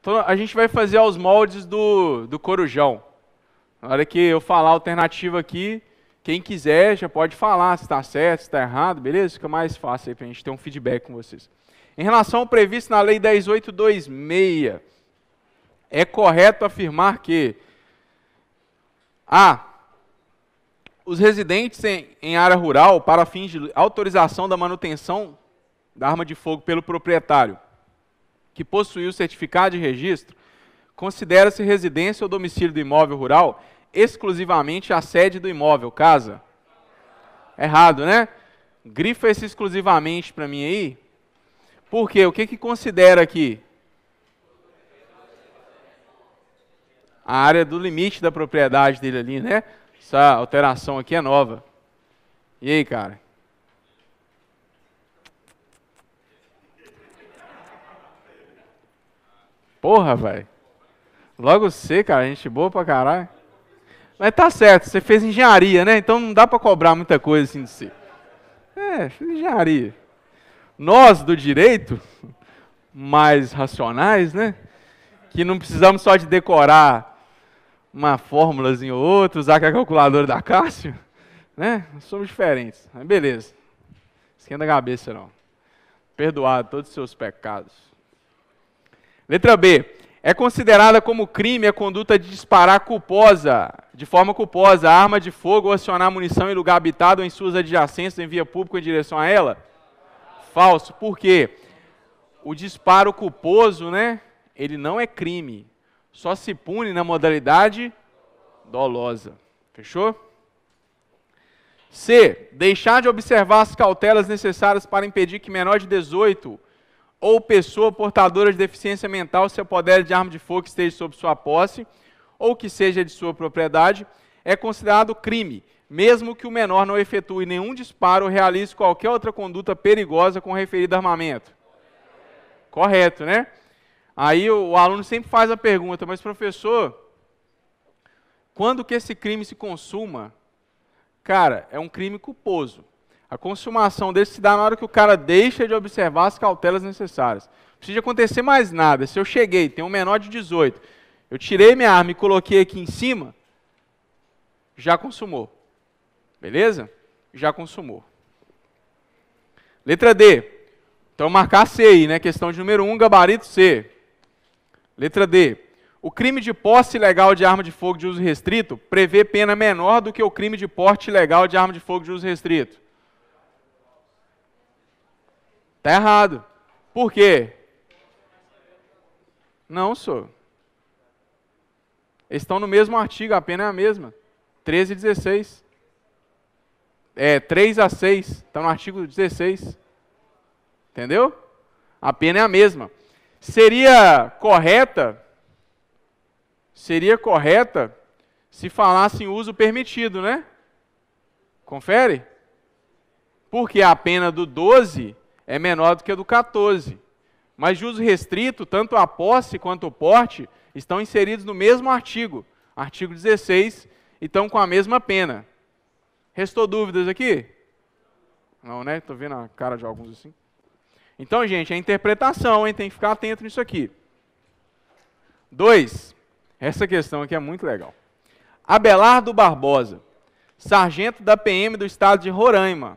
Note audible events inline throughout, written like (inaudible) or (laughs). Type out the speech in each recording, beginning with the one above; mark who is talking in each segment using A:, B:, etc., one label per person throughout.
A: Então, a gente vai fazer aos moldes do, do corujão. Na hora que eu falar a alternativa aqui, quem quiser já pode falar se está certo, se está errado, beleza? Fica mais fácil para a gente ter um feedback com vocês. Em relação ao previsto na Lei 10826, é correto afirmar que A. Os residentes em, em área rural, para fins de autorização da manutenção da arma de fogo pelo proprietário, que possuiu o certificado de registro, considera-se residência ou domicílio do imóvel rural exclusivamente a sede do imóvel, casa. Errado, né? Grifa esse exclusivamente para mim aí. Por quê? O que, que considera aqui? A área do limite da propriedade dele ali, né? Essa alteração aqui é nova. E aí, cara? Porra, velho. Logo você, cara, gente boa pra caralho. Mas tá certo, você fez engenharia, né? Então não dá pra cobrar muita coisa assim de si. É, fiz engenharia. Nós do direito, mais racionais, né? Que não precisamos só de decorar uma fórmula ou outra, usar a calculadora da Cássio, né? Somos diferentes. Mas beleza. Esquenta a cabeça, não. Perdoado todos os seus pecados. Letra B. É considerada como crime a conduta de disparar culposa, de forma culposa, arma de fogo ou acionar munição em lugar habitado ou em suas adjacências em via pública em direção a ela? Falso. Por quê? O disparo culposo, né? Ele não é crime. Só se pune na modalidade dolosa. Fechou? C. Deixar de observar as cautelas necessárias para impedir que menor de 18 ou pessoa portadora de deficiência mental se apodere de arma de fogo que esteja sob sua posse ou que seja de sua propriedade, é considerado crime, mesmo que o menor não efetue nenhum disparo ou realize qualquer outra conduta perigosa com referido armamento. Correto, né? Aí o, o aluno sempre faz a pergunta, mas professor, quando que esse crime se consuma? Cara, é um crime culposo. A consumação desse se dá na hora que o cara deixa de observar as cautelas necessárias. Não precisa acontecer mais nada. Se eu cheguei, tem um menor de 18, eu tirei minha arma e coloquei aqui em cima, já consumou. Beleza? Já consumou. Letra D. Então marcar C aí, né? Questão de número 1, um, gabarito C. Letra D. O crime de posse ilegal de arma de fogo de uso restrito prevê pena menor do que o crime de porte ilegal de arma de fogo de uso restrito. Está errado. Por quê? Não, senhor. Eles estão no mesmo artigo, a pena é a mesma. 13 e 16. É, 3 a 6. Está no artigo 16. Entendeu? A pena é a mesma. Seria correta. Seria correta se falasse em uso permitido, né? Confere? Porque a pena do 12 é menor do que a do 14. Mas de uso restrito, tanto a posse quanto o porte estão inseridos no mesmo artigo, artigo 16, e estão com a mesma pena. Restou dúvidas aqui? Não, né? Estou vendo a cara de alguns assim. Então, gente, é interpretação, hein? Tem que ficar atento nisso aqui. Dois, essa questão aqui é muito legal. Abelardo Barbosa, sargento da PM do estado de Roraima,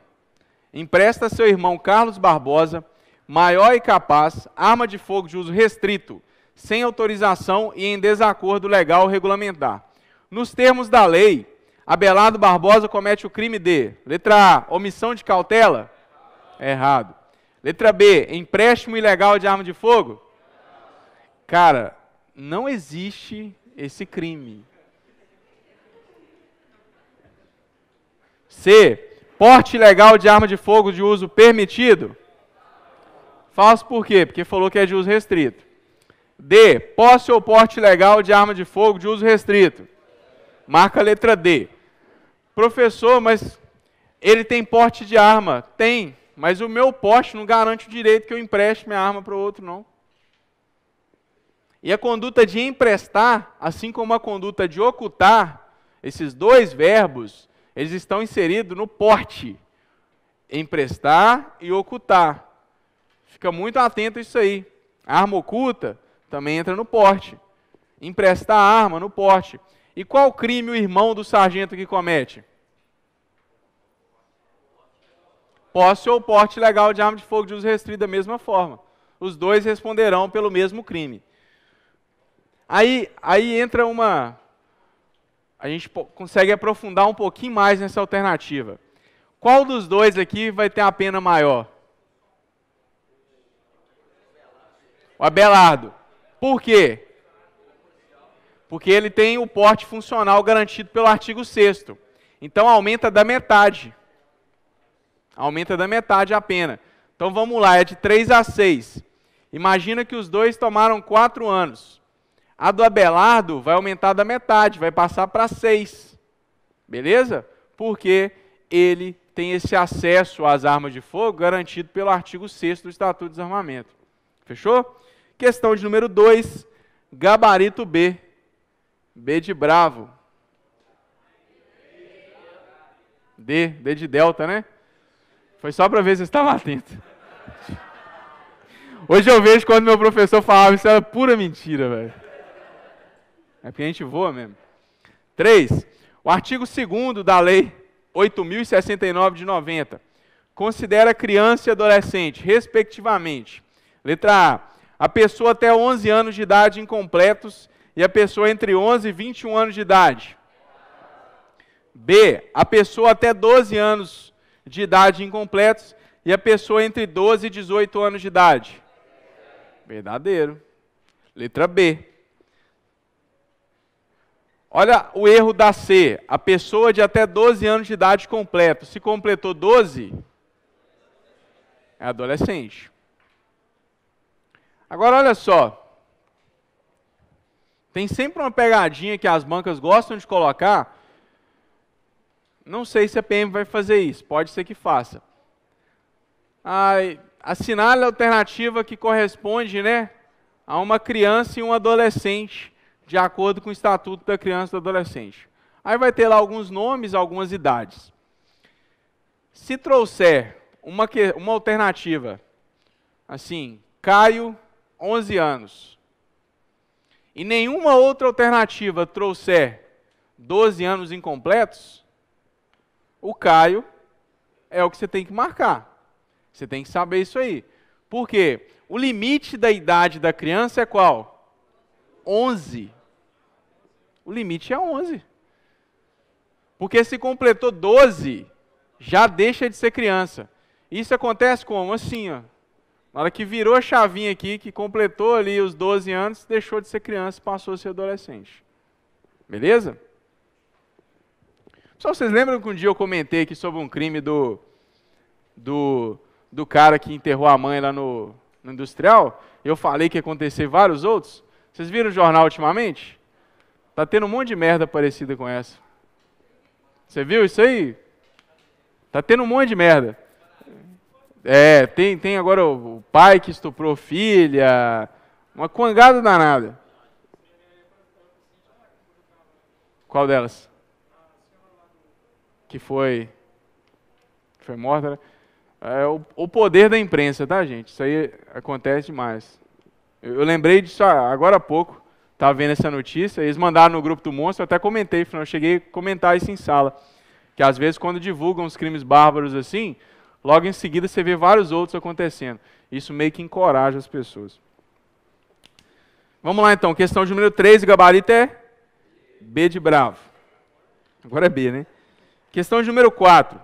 A: empresta a seu irmão Carlos Barbosa, maior e capaz, arma de fogo de uso restrito, sem autorização e em desacordo legal regulamentar. Nos termos da lei, Abelardo Barbosa comete o crime de: letra A, omissão de cautela? Errado. Letra B, empréstimo ilegal de arma de fogo? Cara, não existe esse crime. C, porte legal de arma de fogo de uso permitido? Falso por quê? Porque falou que é de uso restrito. D. Posse ou porte legal de arma de fogo de uso restrito? Marca a letra D. Professor, mas ele tem porte de arma? Tem, mas o meu porte não garante o direito que eu empreste minha arma para o outro, não. E a conduta de emprestar, assim como a conduta de ocultar, esses dois verbos, eles estão inseridos no porte. Emprestar e ocultar. Fica muito atento a isso aí. arma oculta também entra no porte. Emprestar arma no porte. E qual crime o irmão do sargento que comete? Posse ou porte legal de arma de fogo de uso restrito da mesma forma. Os dois responderão pelo mesmo crime. Aí, aí entra uma a gente consegue aprofundar um pouquinho mais nessa alternativa. Qual dos dois aqui vai ter a pena maior? O Abelardo. Por quê? Porque ele tem o porte funcional garantido pelo artigo 6 Então aumenta da metade. Aumenta da metade a pena. Então vamos lá, é de 3 a 6. Imagina que os dois tomaram 4 anos. A do Abelardo vai aumentar da metade, vai passar para seis, Beleza? Porque ele tem esse acesso às armas de fogo garantido pelo artigo 6 do Estatuto de Desarmamento. Fechou? Questão de número 2, gabarito B. B de bravo. D, D de delta, né? Foi só para ver se estava atento. Hoje eu vejo quando meu professor falava isso era é pura mentira, velho. É porque a gente voa mesmo. 3. O artigo 2 da Lei 8.069 de 90 considera criança e adolescente, respectivamente. Letra A. A pessoa até 11 anos de idade incompletos e a pessoa entre 11 e 21 anos de idade. B. A pessoa até 12 anos de idade incompletos e a pessoa entre 12 e 18 anos de idade. Verdadeiro. Letra B Olha o erro da C. A pessoa de até 12 anos de idade completa. Se completou 12, é adolescente. Agora, olha só. Tem sempre uma pegadinha que as bancas gostam de colocar. Não sei se a PM vai fazer isso, pode ser que faça. Ai, assinale a alternativa que corresponde né, a uma criança e um adolescente de acordo com o Estatuto da Criança e do Adolescente. Aí vai ter lá alguns nomes, algumas idades. Se trouxer uma, uma alternativa, assim, Caio, 11 anos, e nenhuma outra alternativa trouxer 12 anos incompletos, o Caio é o que você tem que marcar. Você tem que saber isso aí. Por quê? O limite da idade da criança é qual? 11. O limite é 11. Porque se completou 12, já deixa de ser criança. Isso acontece como? Assim, ó. Na hora que virou a chavinha aqui, que completou ali os 12 anos, deixou de ser criança e passou a ser adolescente. Beleza? Só vocês lembram que um dia eu comentei aqui sobre um crime do, do, do cara que enterrou a mãe lá no, no industrial? Eu falei que ia acontecer vários outros? Vocês viram o jornal ultimamente? Tá tendo um monte de merda parecida com essa. Você viu isso aí? Tá tendo um monte de merda. É, tem, tem agora o, o pai que estuprou filha, uma congada danada. Qual delas? Que foi. Foi morta, né? É o, o poder da imprensa, tá, gente? Isso aí acontece demais. Eu lembrei disso ah, agora há pouco, estava vendo essa notícia, eles mandaram no grupo do Monstro, eu até comentei, eu cheguei a comentar isso em sala, que às vezes quando divulgam os crimes bárbaros assim, logo em seguida você vê vários outros acontecendo. Isso meio que encoraja as pessoas. Vamos lá então, questão de número 3, gabarito é B de bravo. Agora é B, né? Questão de número 4.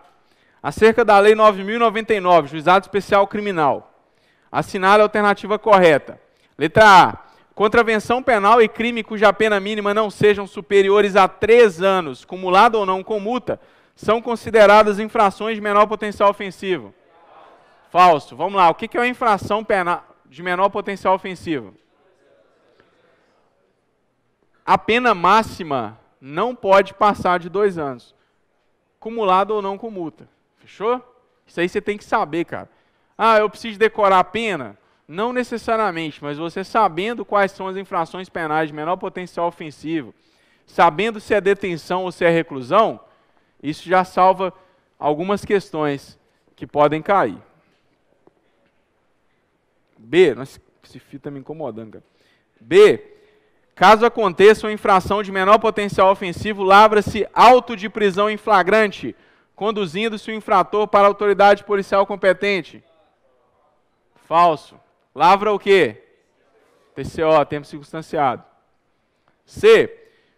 A: Acerca da Lei 9.099, Juizado Especial Criminal. Assinale a alternativa correta. Letra A. Contravenção penal e crime cuja pena mínima não sejam superiores a três anos, cumulada ou não com multa, são consideradas infrações de menor potencial ofensivo. Falso. Vamos lá. O que é uma infração penal de menor potencial ofensivo? A pena máxima não pode passar de dois anos, cumulado ou não com multa. Fechou? Isso aí você tem que saber, cara. Ah, eu preciso decorar a pena? Não necessariamente, mas você sabendo quais são as infrações penais de menor potencial ofensivo, sabendo se é detenção ou se é reclusão, isso já salva algumas questões que podem cair. B, nossa, esse fio está me incomodando, cara. B, caso aconteça uma infração de menor potencial ofensivo, lavra-se auto de prisão em flagrante, conduzindo-se o infrator para a autoridade policial competente. Falso. Lavra o quê? TCO, tempo circunstanciado. C.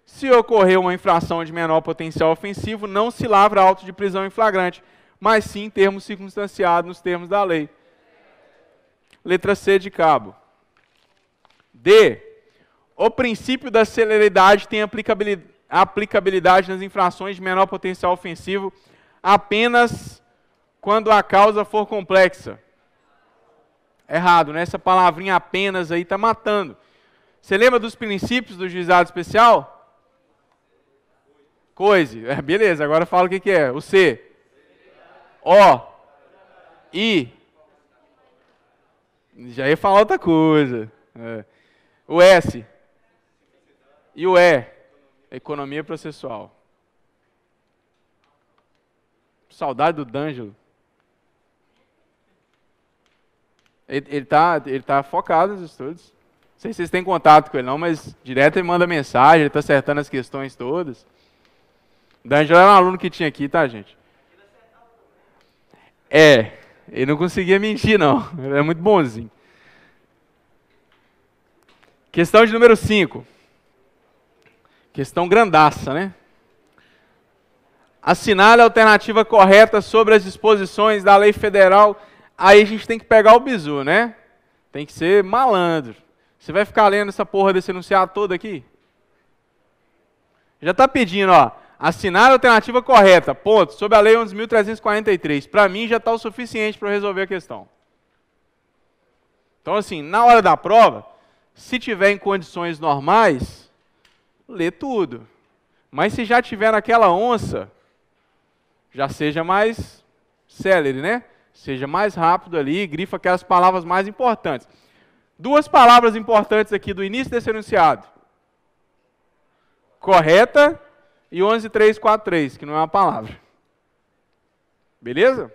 A: Se ocorrer uma infração de menor potencial ofensivo, não se lavra auto de prisão em flagrante, mas sim termo circunstanciado nos termos da lei. Letra C de cabo. D. O princípio da celeridade tem aplicabilidade nas infrações de menor potencial ofensivo apenas quando a causa for complexa errado, né? Essa palavrinha apenas aí está matando. Você lembra dos princípios do juizado especial? Coise. É, beleza, agora fala o que, que é. O C. O. I. Já ia falar outra coisa. É. O S. E o E. Economia processual. Saudade do D'Angelo. Ele está ele tá focado nos estudos. Não sei se vocês têm contato com ele não, mas direto ele manda mensagem, ele está acertando as questões todas. D'Angelo era um aluno que tinha aqui, tá, gente? É, ele não conseguia mentir, não. Ele é muito bonzinho. Questão de número 5. Questão grandaça, né? Assinale a alternativa correta sobre as disposições da Lei Federal Aí a gente tem que pegar o bizu, né? Tem que ser malandro. Você vai ficar lendo essa porra desse enunciado todo aqui? Já está pedindo, ó. Assinar a alternativa correta, ponto, sob a lei 11.343. Para mim já está o suficiente para resolver a questão. Então, assim, na hora da prova, se tiver em condições normais, lê tudo. Mas se já tiver naquela onça, já seja mais célere, né? Seja mais rápido ali, grifa aquelas é palavras mais importantes. Duas palavras importantes aqui do início desse enunciado. Correta e 11343, que não é uma palavra. Beleza?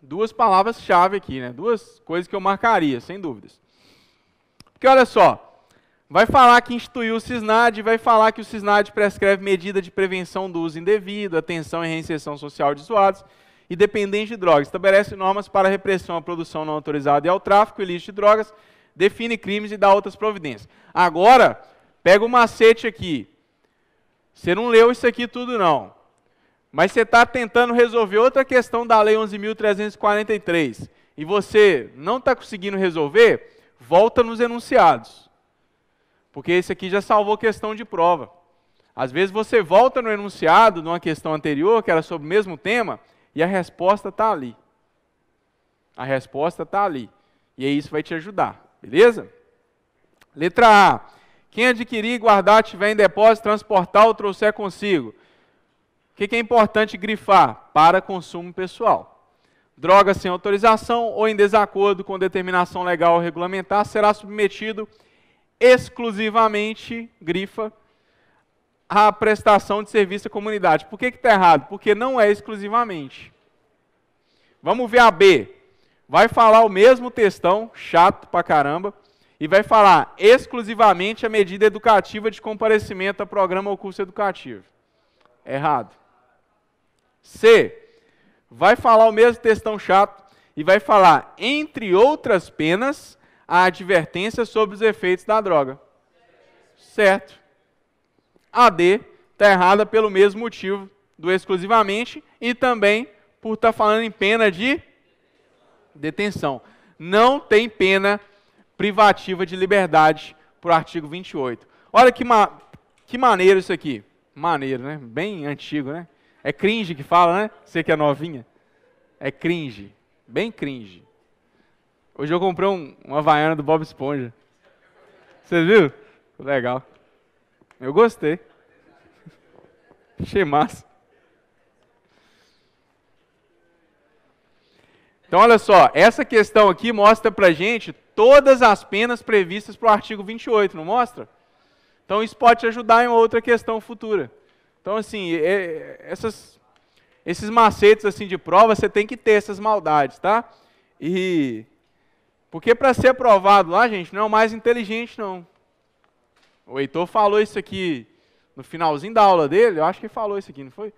A: Duas palavras-chave aqui, né? Duas coisas que eu marcaria, sem dúvidas. Porque olha só, vai falar que instituiu o CISNAD, vai falar que o CISNAD prescreve medida de prevenção do uso indevido, atenção e reinserção social de usuários e dependente de drogas. Estabelece normas para repressão à produção não autorizada e ao tráfico ilícito de drogas, define crimes e dá outras providências. Agora, pega o macete aqui. Você não leu isso aqui tudo, não. Mas você está tentando resolver outra questão da Lei 11.343 e você não está conseguindo resolver, volta nos enunciados. Porque esse aqui já salvou questão de prova. Às vezes você volta no enunciado de uma questão anterior, que era sobre o mesmo tema, e a resposta está ali. A resposta está ali. E aí é isso vai te ajudar, beleza? Letra A. Quem adquirir guardar, tiver em depósito, transportar ou trouxer consigo. O que, que é importante grifar? Para consumo pessoal. Droga sem autorização ou em desacordo com determinação legal ou regulamentar será submetido exclusivamente, grifa, a prestação de serviço à comunidade. Por que está errado? Porque não é exclusivamente. Vamos ver a B. Vai falar o mesmo textão, chato pra caramba, e vai falar exclusivamente a medida educativa de comparecimento a programa ou curso educativo. Errado. C. Vai falar o mesmo textão chato e vai falar, entre outras penas, a advertência sobre os efeitos da droga. Certo. A D está errada pelo mesmo motivo do exclusivamente e também por estar tá falando em pena de detenção. Não tem pena privativa de liberdade para o artigo 28. Olha que, ma que maneiro isso aqui. Maneiro, né? Bem antigo, né? É cringe que fala, né? Você que é novinha. É cringe. Bem cringe. Hoje eu comprei um, um Havaiana do Bob Esponja. Você viu? Legal. Eu gostei. Achei massa. Então, olha só, essa questão aqui mostra para gente todas as penas previstas para o artigo 28, não mostra? Então, isso pode te ajudar em outra questão futura. Então, assim, é, é, essas, esses macetes assim de prova, você tem que ter essas maldades, tá? E porque para ser aprovado lá, gente, não é o mais inteligente, não. O Heitor falou isso aqui no finalzinho da aula dele, eu acho que ele falou isso aqui, não foi?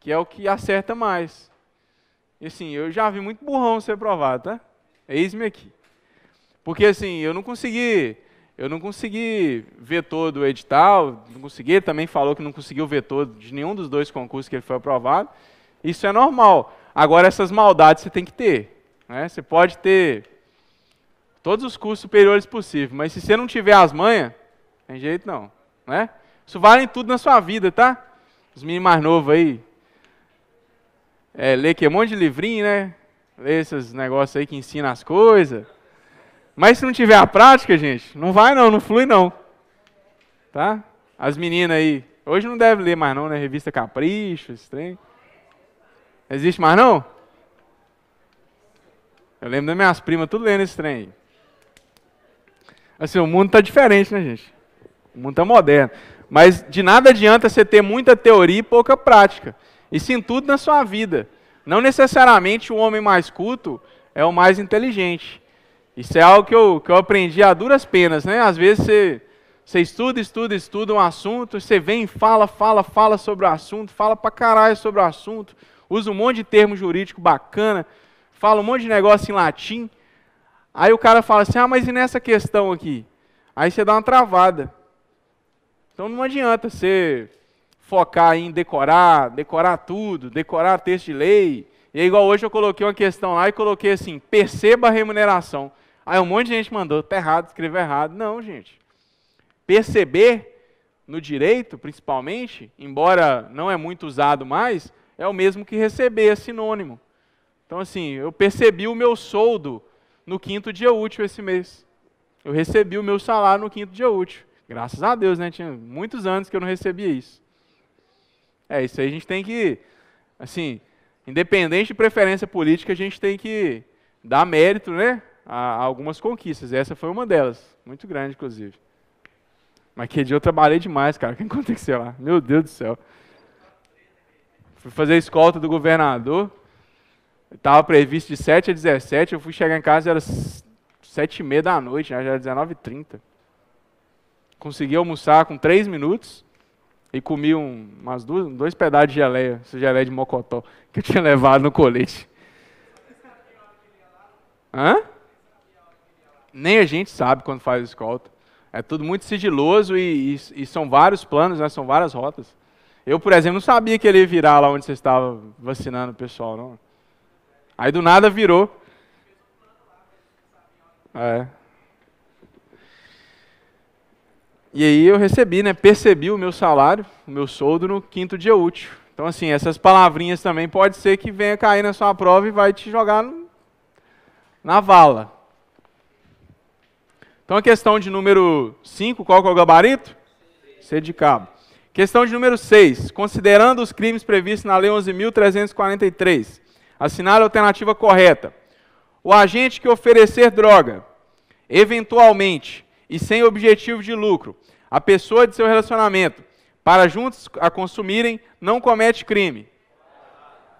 A: Que é o que acerta mais. E assim, eu já vi muito burrão ser provado, tá? Eis-me aqui. Porque assim, eu não consegui, eu não consegui ver todo o edital, não consegui, ele também falou que não conseguiu ver todo de nenhum dos dois concursos que ele foi aprovado. Isso é normal. Agora essas maldades você tem que ter. Né? Você pode ter todos os cursos superiores possíveis, mas se você não tiver as manhas, tem jeito não, né? Isso vale em tudo na sua vida, tá? Os meninos mais novos aí. É, lê que é um monte de livrinho, né? Lê esses negócios aí que ensina as coisas. Mas se não tiver a prática, gente, não vai não, não flui não. Tá? As meninas aí. Hoje não deve ler mais não, né? Revista Capricho, esse trem. Existe mais não? Eu lembro das minhas primas tudo lendo esse trem. Assim, o mundo tá diferente, né, gente? O mundo está moderno. Mas de nada adianta você ter muita teoria e pouca prática. Isso em tudo na sua vida. Não necessariamente o homem mais culto é o mais inteligente. Isso é algo que eu, que eu aprendi a duras penas, né? Às vezes você, você estuda, estuda, estuda um assunto, você vem, fala, fala, fala sobre o assunto, fala pra caralho sobre o assunto, usa um monte de termo jurídico bacana, fala um monte de negócio em latim. Aí o cara fala assim: ah, mas e nessa questão aqui? Aí você dá uma travada. Então não adianta você focar em decorar, decorar tudo, decorar texto de lei. E é igual hoje eu coloquei uma questão lá e coloquei assim: perceba a remuneração. Aí um monte de gente mandou, tá errado, escreveu errado. Não, gente. Perceber no direito, principalmente, embora não é muito usado mais, é o mesmo que receber, é sinônimo. Então, assim, eu percebi o meu soldo no quinto dia útil esse mês. Eu recebi o meu salário no quinto dia útil. Graças a Deus, né? Tinha muitos anos que eu não recebia isso. É, isso aí a gente tem que, assim, independente de preferência política, a gente tem que dar mérito, né? A, algumas conquistas. Essa foi uma delas, muito grande, inclusive. Mas que dia eu trabalhei demais, cara. O (laughs) que aconteceu lá? Meu Deus do céu. Fui fazer a escolta do governador. Estava previsto de 7 a 17. Eu fui chegar em casa, era 7 e meia da noite, né? já era 19h30 consegui almoçar com três minutos e comi um, umas duas, dois pedaços de geleia, essa geleia de mocotó, que eu tinha (laughs) levado no colete. Hã? Nem a gente sabe quando faz escolta. É tudo muito sigiloso e, e, e são vários planos, né? são várias rotas. Eu, por exemplo, não sabia que ele ia virar lá onde você estava vacinando o pessoal, não. Aí do nada virou. É. E aí eu recebi, né, percebi o meu salário, o meu soldo no quinto dia útil. Então, assim, essas palavrinhas também pode ser que venha cair na sua prova e vai te jogar no, na vala. Então, a questão de número 5, qual que é o gabarito? C de cabo. Questão de número 6. Considerando os crimes previstos na Lei 11.343, assinale a alternativa correta. O agente que oferecer droga, eventualmente, e sem objetivo de lucro, a pessoa de seu relacionamento para juntos a consumirem não comete crime.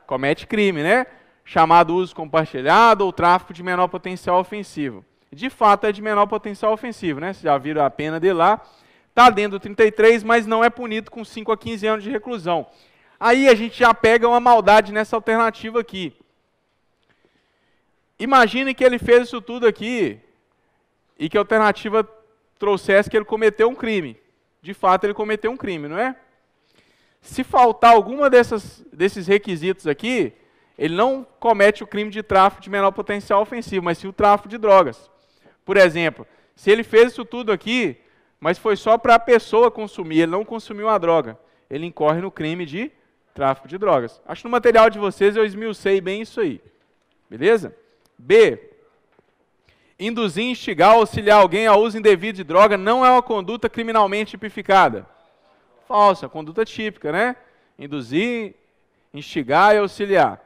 A: Comete crime, né? Chamado uso compartilhado ou tráfico de menor potencial ofensivo. De fato, é de menor potencial ofensivo, né? Vocês já viram a pena dele lá. Está dentro do 33, mas não é punido com 5 a 15 anos de reclusão. Aí a gente já pega uma maldade nessa alternativa aqui. Imagine que ele fez isso tudo aqui e que a alternativa trouxesse que ele cometeu um crime. De fato, ele cometeu um crime, não é? Se faltar alguma dessas, desses requisitos aqui, ele não comete o crime de tráfico de menor potencial ofensivo, mas sim o tráfico de drogas. Por exemplo, se ele fez isso tudo aqui, mas foi só para a pessoa consumir, ele não consumiu a droga, ele incorre no crime de tráfico de drogas. Acho que no material de vocês eu esmiucei bem isso aí. Beleza? B. Induzir, instigar ou auxiliar alguém ao uso indevido de droga não é uma conduta criminalmente tipificada. Falsa, conduta típica, né? Induzir, instigar e auxiliar.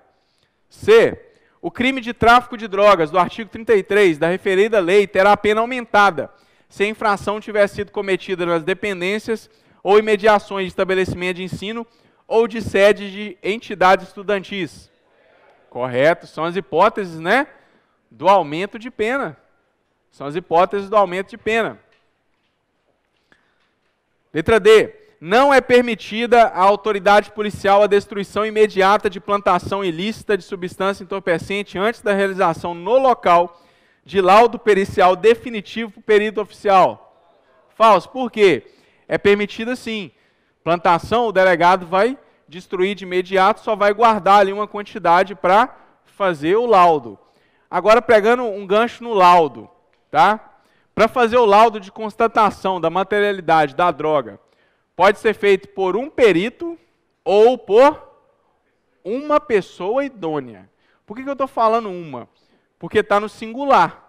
A: C. O crime de tráfico de drogas do artigo 33 da referida lei terá a pena aumentada se a infração tiver sido cometida nas dependências ou imediações de estabelecimento de ensino ou de sede de entidades estudantis. Correto, são as hipóteses, né, do aumento de pena. São as hipóteses do aumento de pena. Letra D. Não é permitida à autoridade policial a destruição imediata de plantação ilícita de substância entorpecente antes da realização no local de laudo pericial definitivo para perito oficial. Falso. Por quê? É permitida sim. Plantação, o delegado vai destruir de imediato, só vai guardar ali uma quantidade para fazer o laudo. Agora, pegando um gancho no laudo tá? Para fazer o laudo de constatação da materialidade da droga, pode ser feito por um perito ou por uma pessoa idônea. Por que, que eu estou falando uma? Porque está no singular.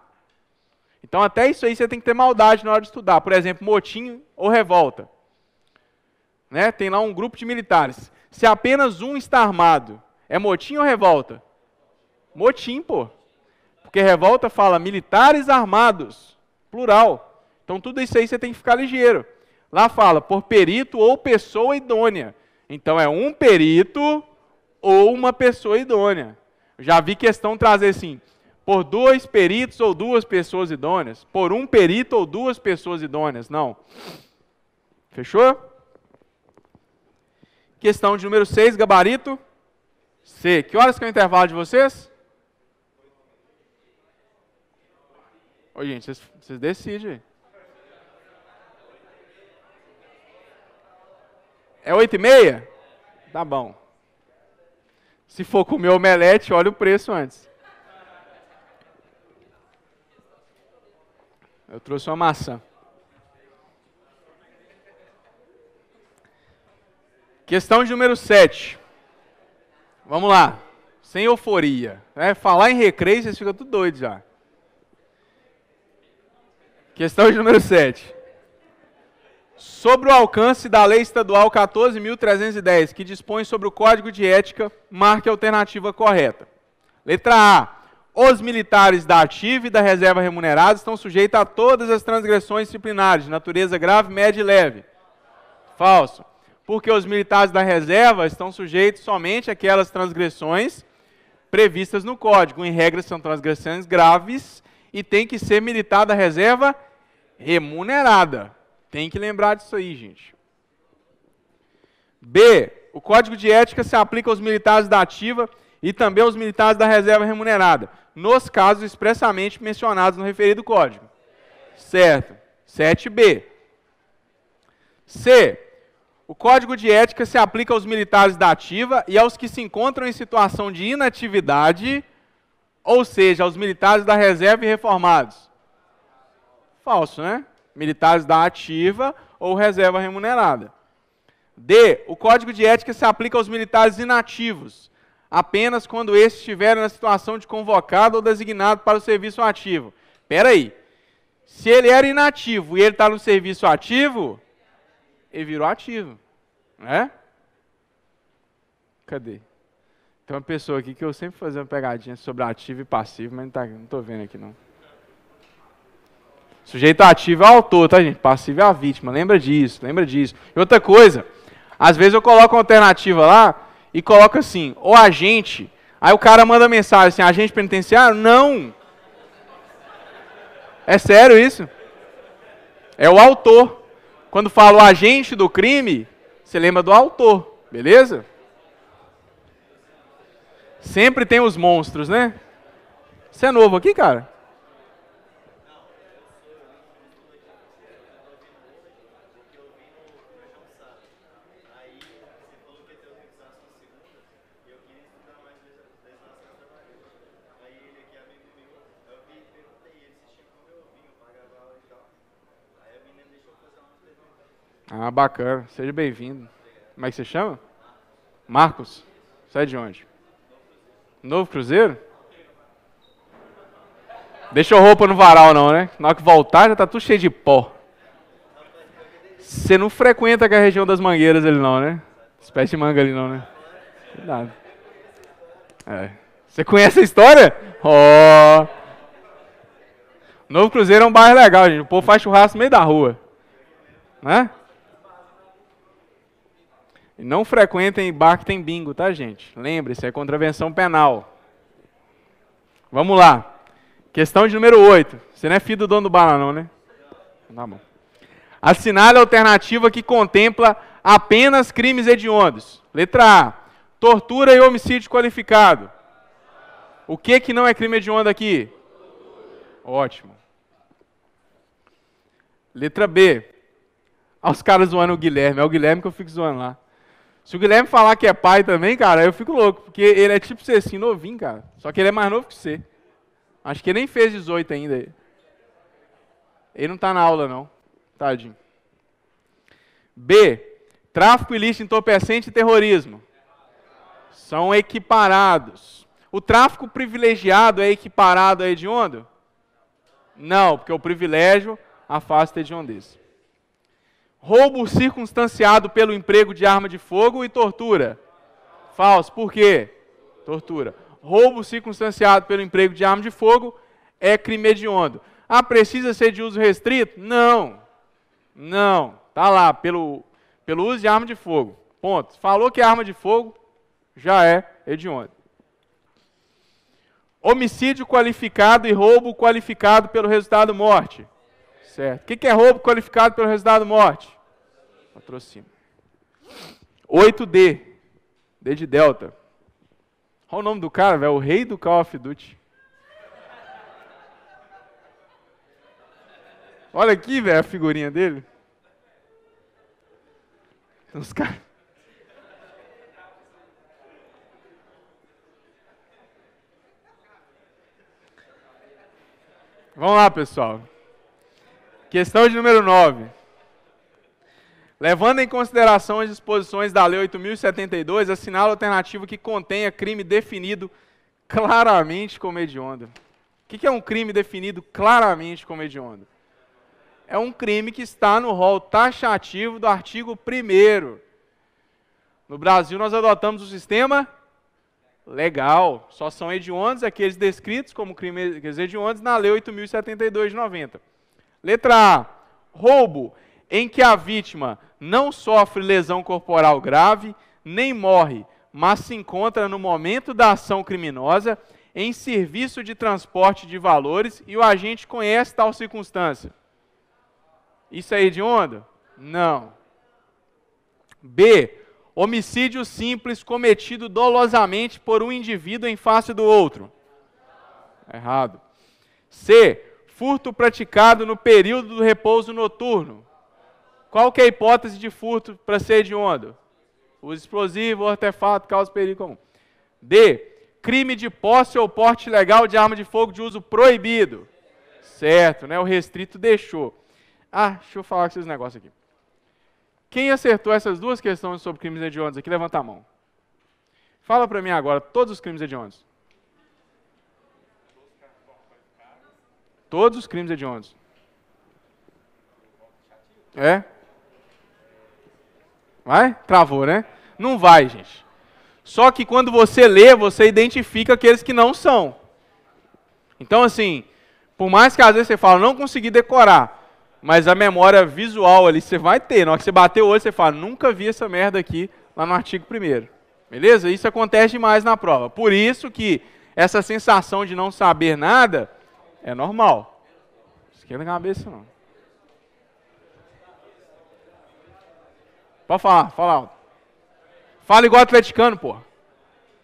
A: Então, até isso aí você tem que ter maldade na hora de estudar. Por exemplo, motim ou revolta. Né? Tem lá um grupo de militares. Se apenas um está armado, é motim ou revolta? Motim, pô. Porque revolta fala militares armados, plural. Então tudo isso aí você tem que ficar ligeiro. Lá fala por perito ou pessoa idônea. Então é um perito ou uma pessoa idônea. Já vi questão trazer assim, por dois peritos ou duas pessoas idôneas, por um perito ou duas pessoas idôneas, não. Fechou? Questão de número 6, gabarito C. Que horas que é o intervalo de vocês? Ô, gente, vocês, vocês decidem. É oito e meia? Tá bom. Se for comer omelete, olha o preço antes. Eu trouxe uma maçã. Questão de número 7. Vamos lá. Sem euforia. É, falar em recreio, vocês ficam tudo doidos já. Questão de número 7. Sobre o alcance da Lei Estadual 14.310, que dispõe sobre o Código de Ética, marque a alternativa correta. Letra A. Os militares da ativa e da reserva remunerados estão sujeitos a todas as transgressões disciplinares, de natureza grave, média e leve. Falso. Porque os militares da reserva estão sujeitos somente àquelas transgressões previstas no código. Em regra, são transgressões graves e tem que ser militar da reserva remunerada. Tem que lembrar disso aí, gente. B. O código de ética se aplica aos militares da ativa e também aos militares da reserva remunerada, nos casos expressamente mencionados no referido código. Certo. 7b. C. O código de ética se aplica aos militares da ativa e aos que se encontram em situação de inatividade, ou seja, aos militares da reserva e reformados Falso, né? Militares da ativa ou reserva remunerada. D. O código de ética se aplica aos militares inativos, apenas quando estes estiverem na situação de convocado ou designado para o serviço ativo. Espera aí. Se ele era inativo e ele está no serviço ativo, ele virou ativo. Né? Cadê? Tem uma pessoa aqui que eu sempre fazia uma pegadinha sobre ativo e passivo, mas não estou tá, vendo aqui não. Sujeito ativo é o autor, tá, gente? Passivo é a vítima. Lembra disso, lembra disso. E outra coisa, às vezes eu coloco uma alternativa lá e coloco assim, o agente. Aí o cara manda mensagem assim, agente penitenciário? Não. É sério isso? É o autor. Quando falo agente do crime, você lembra do autor, beleza? Sempre tem os monstros, né? Você é novo aqui, cara? Ah, bacana. Seja bem-vindo. Como é que você chama? Marcos. sai é de onde? Novo Cruzeiro? Deixa a roupa no varal não, né? Na hora que voltar já tá tudo cheio de pó. Você não frequenta a região das mangueiras ali não, né? Espécie de manga ali não, né? Cuidado. É. Você conhece a história? Oh. Novo Cruzeiro é um bairro legal, gente. O povo faz churrasco no meio da rua. Né? Não frequentem bar que tem bingo, tá, gente? Lembre-se, é contravenção penal. Vamos lá. Questão de número 8. Você não é filho do dono do bar, não, né? Tá bom. Assinale a alternativa que contempla apenas crimes hediondos. Letra A. Tortura e homicídio qualificado. O que que não é crime hediondo aqui? Ótimo. Letra B. Olha os caras zoando o Guilherme. É o Guilherme que eu fico zoando lá. Se o Guilherme falar que é pai também, cara, eu fico louco, porque ele é tipo você, assim, novinho, cara. Só que ele é mais novo que você. Acho que ele nem fez 18 ainda. Ele não está na aula, não. Tadinho. B. Tráfico ilícito, entorpecente e terrorismo. São equiparados. O tráfico privilegiado é equiparado a hediondo? Não, porque o privilégio afasta a hediondez. Roubo circunstanciado pelo emprego de arma de fogo e tortura. Falso. Por quê? Tortura. Roubo circunstanciado pelo emprego de arma de fogo é crime hediondo. Ah, precisa ser de uso restrito? Não. Não. Tá lá, pelo, pelo uso de arma de fogo. Ponto. Falou que é arma de fogo, já é hediondo. Homicídio qualificado e roubo qualificado pelo resultado morte certo. O que é roubo qualificado pelo resultado morte? Patrocínio. 8D. D de Delta. Olha o nome do cara, velho. O rei do Call of Duty. Olha aqui, velho, a figurinha dele. os caras. Vamos lá, pessoal. Questão de número 9. Levando em consideração as disposições da Lei 8.072, assinala alternativa que contenha crime definido claramente como hediondo. O que é um crime definido claramente como hediondo? É um crime que está no rol taxativo do artigo 1. No Brasil, nós adotamos o sistema legal. Só são hediondos aqueles descritos como crimes hediondos na Lei 8.072 de 90. Letra A: roubo em que a vítima não sofre lesão corporal grave, nem morre, mas se encontra no momento da ação criminosa em serviço de transporte de valores e o agente conhece tal circunstância. Isso aí de onda? Não. B. Homicídio simples cometido dolosamente por um indivíduo em face do outro. Errado. C furto praticado no período do repouso noturno. Qual que é a hipótese de furto para ser hediondo? Uso explosivo, o artefato, causa perigo comum. D. Crime de posse ou porte ilegal de arma de fogo de uso proibido. Certo, né? O restrito deixou. Ah, deixa eu falar com esses negócios aqui. Quem acertou essas duas questões sobre crimes hediondos aqui, levanta a mão. Fala para mim agora, todos os crimes hediondos. Todos os crimes hediondos. É? Vai? Travou, né? Não vai, gente. Só que quando você lê, você identifica aqueles que não são. Então, assim, por mais que às vezes você fala, não consegui decorar, mas a memória visual ali você vai ter. Na hora que você bater o olho, você fala, nunca vi essa merda aqui lá no artigo 1 Beleza? Isso acontece demais na prova. Por isso que essa sensação de não saber nada é normal. Esquenta a cabeça, não. Pode falar, fala alto. Fala igual atleticano, pô.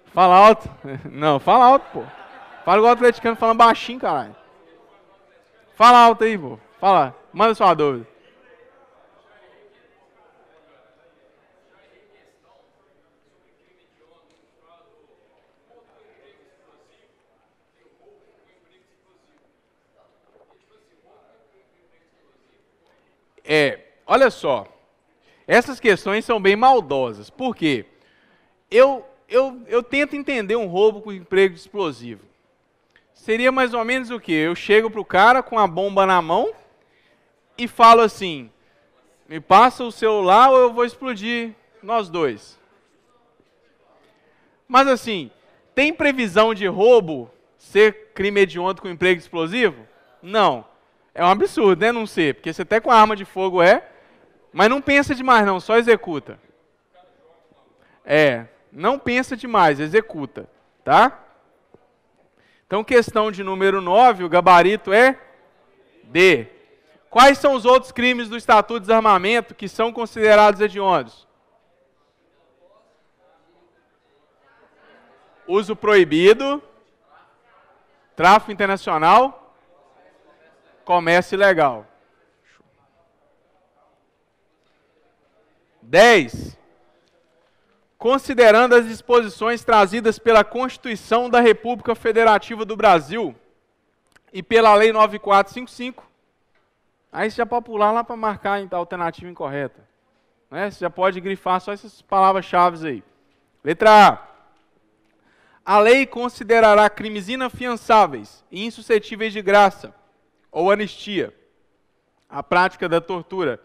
A: Fala alto. (laughs) Não, fala alto, pô. Fala igual atleticano, falando baixinho, caralho. Fala alto aí, pô. Fala, manda sua dúvida. É, olha só, essas questões são bem maldosas. Por quê? Eu, eu, eu tento entender um roubo com emprego explosivo. Seria mais ou menos o quê? Eu chego para o cara com a bomba na mão e falo assim: me passa o celular ou eu vou explodir nós dois. Mas assim, tem previsão de roubo ser crime hediondo com emprego explosivo? Não. É um absurdo, né? Não ser, porque você até com a arma de fogo é, mas não pensa demais não, só executa. É, não pensa demais, executa, tá? Então, questão de número 9, o gabarito é D. Quais são os outros crimes do Estatuto de Desarmamento que são considerados hediondos? Uso proibido, tráfico internacional, comece legal. 10. Considerando as disposições trazidas pela Constituição da República Federativa do Brasil e pela Lei 9455, aí você já pode pular lá para marcar a alternativa incorreta. Né? Você já pode grifar só essas palavras-chave aí. Letra A. A lei considerará crimes inafiançáveis e insuscetíveis de graça ou anistia, a prática da tortura,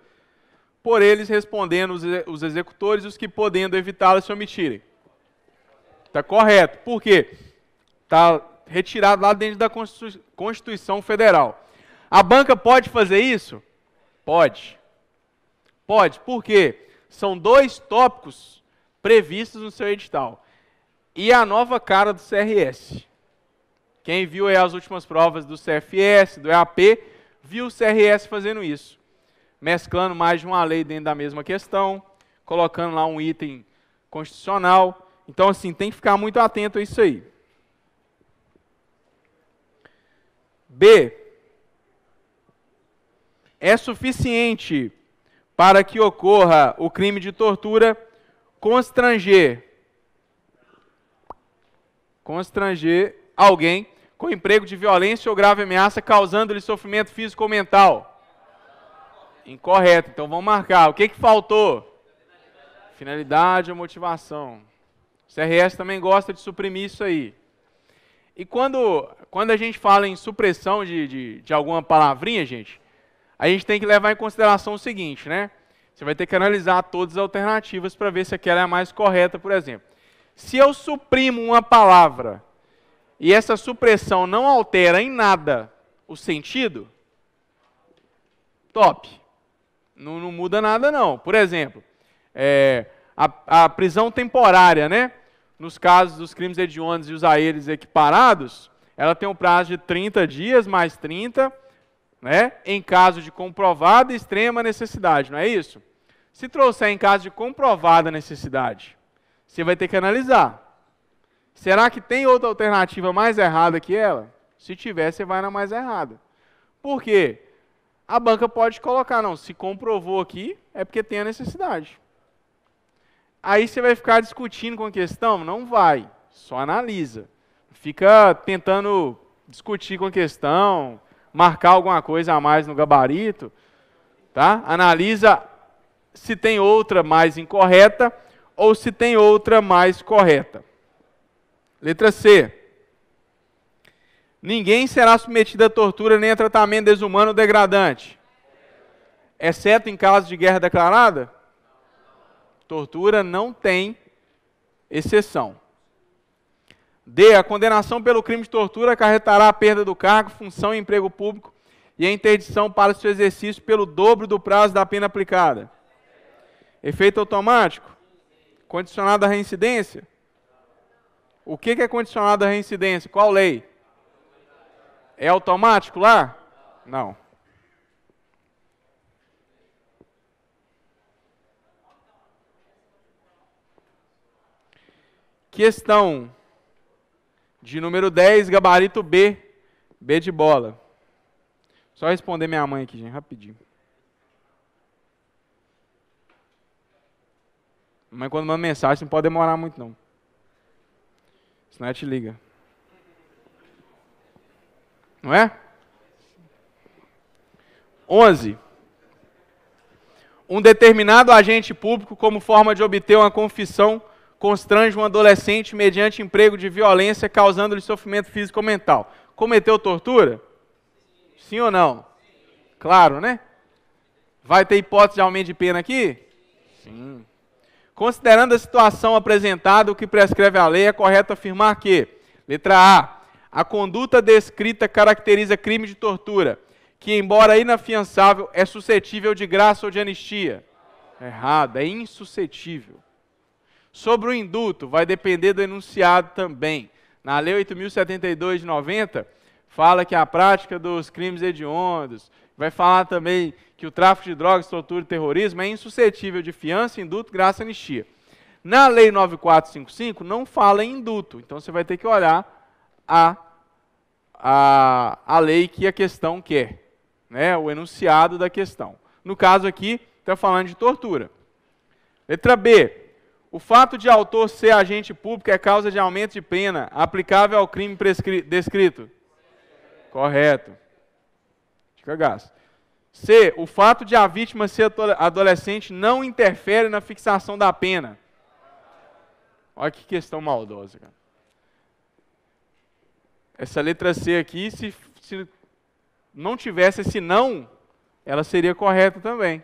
A: por eles respondendo os executores os que podendo evitá-la se omitirem. Está correto. Por quê? Está retirado lá dentro da Constituição Federal. A banca pode fazer isso? Pode. Pode, por quê? São dois tópicos previstos no seu edital. E a nova cara do CRS. Quem viu as últimas provas do CFS, do EAP, viu o CRS fazendo isso. Mesclando mais de uma lei dentro da mesma questão, colocando lá um item constitucional. Então, assim, tem que ficar muito atento a isso aí. B. É suficiente para que ocorra o crime de tortura constranger constranger alguém com emprego de violência ou grave ameaça causando-lhe sofrimento físico ou mental. Incorreto. Então vamos marcar. O que, que faltou? Finalidade ou motivação. O CRS também gosta de suprimir isso aí. E quando, quando a gente fala em supressão de, de, de alguma palavrinha, gente, a gente tem que levar em consideração o seguinte, né? Você vai ter que analisar todas as alternativas para ver se aquela é a mais correta, por exemplo. Se eu suprimo uma palavra e essa supressão não altera em nada o sentido, top. Não, não muda nada, não. Por exemplo, é, a, a, prisão temporária, né? Nos casos dos crimes hediondos e os a eles equiparados, ela tem um prazo de 30 dias mais 30, né? Em caso de comprovada extrema necessidade, não é isso? Se trouxer em caso de comprovada necessidade, você vai ter que analisar. Será que tem outra alternativa mais errada que ela? Se tiver, você vai na mais errada. Por quê? A banca pode colocar, não, se comprovou aqui, é porque tem a necessidade. Aí você vai ficar discutindo com a questão? Não vai, só analisa. Fica tentando discutir com a questão, marcar alguma coisa a mais no gabarito, tá? Analisa se tem outra mais incorreta ou se tem outra mais correta. Letra C. Ninguém será submetido a tortura nem a tratamento desumano ou degradante, exceto em caso de guerra declarada. Tortura não tem exceção. D. A condenação pelo crime de tortura acarretará a perda do cargo, função e emprego público e a interdição para seu exercício pelo dobro do prazo da pena aplicada. Efeito automático? Condicionado à reincidência? O que, é condicionado à reincidência? Qual lei? É automático lá? Não. Questão de número 10, gabarito B, B de bola. Só responder minha mãe aqui, gente, rapidinho. Mas quando manda mensagem, não pode demorar muito, não. Senão te liga. Não é? 11. Um determinado agente público, como forma de obter uma confissão, constrange um adolescente mediante emprego de violência, causando-lhe sofrimento físico ou mental. Cometeu tortura? Sim ou não? Claro, né? Vai ter hipótese de aumento de pena aqui? Sim. Considerando a situação apresentada, o que prescreve a lei, é correto afirmar que, letra A, a conduta descrita caracteriza crime de tortura, que, embora inafiançável, é suscetível de graça ou de anistia. Errado, é insuscetível. Sobre o induto, vai depender do enunciado também. Na Lei 8.072 de 90, fala que a prática dos crimes hediondos, vai falar também que o tráfico de drogas, tortura e terrorismo é insuscetível de fiança, induto, graça e anistia. Na lei 9455 não fala em induto, então você vai ter que olhar a, a, a lei que a questão quer, né, o enunciado da questão. No caso aqui, está falando de tortura. Letra B. O fato de autor ser agente público é causa de aumento de pena aplicável ao crime descrito? Correto. Fica gasto. C. O fato de a vítima ser adolescente não interfere na fixação da pena. Olha que questão maldosa, cara. Essa letra C aqui, se, se não tivesse esse não, ela seria correta também.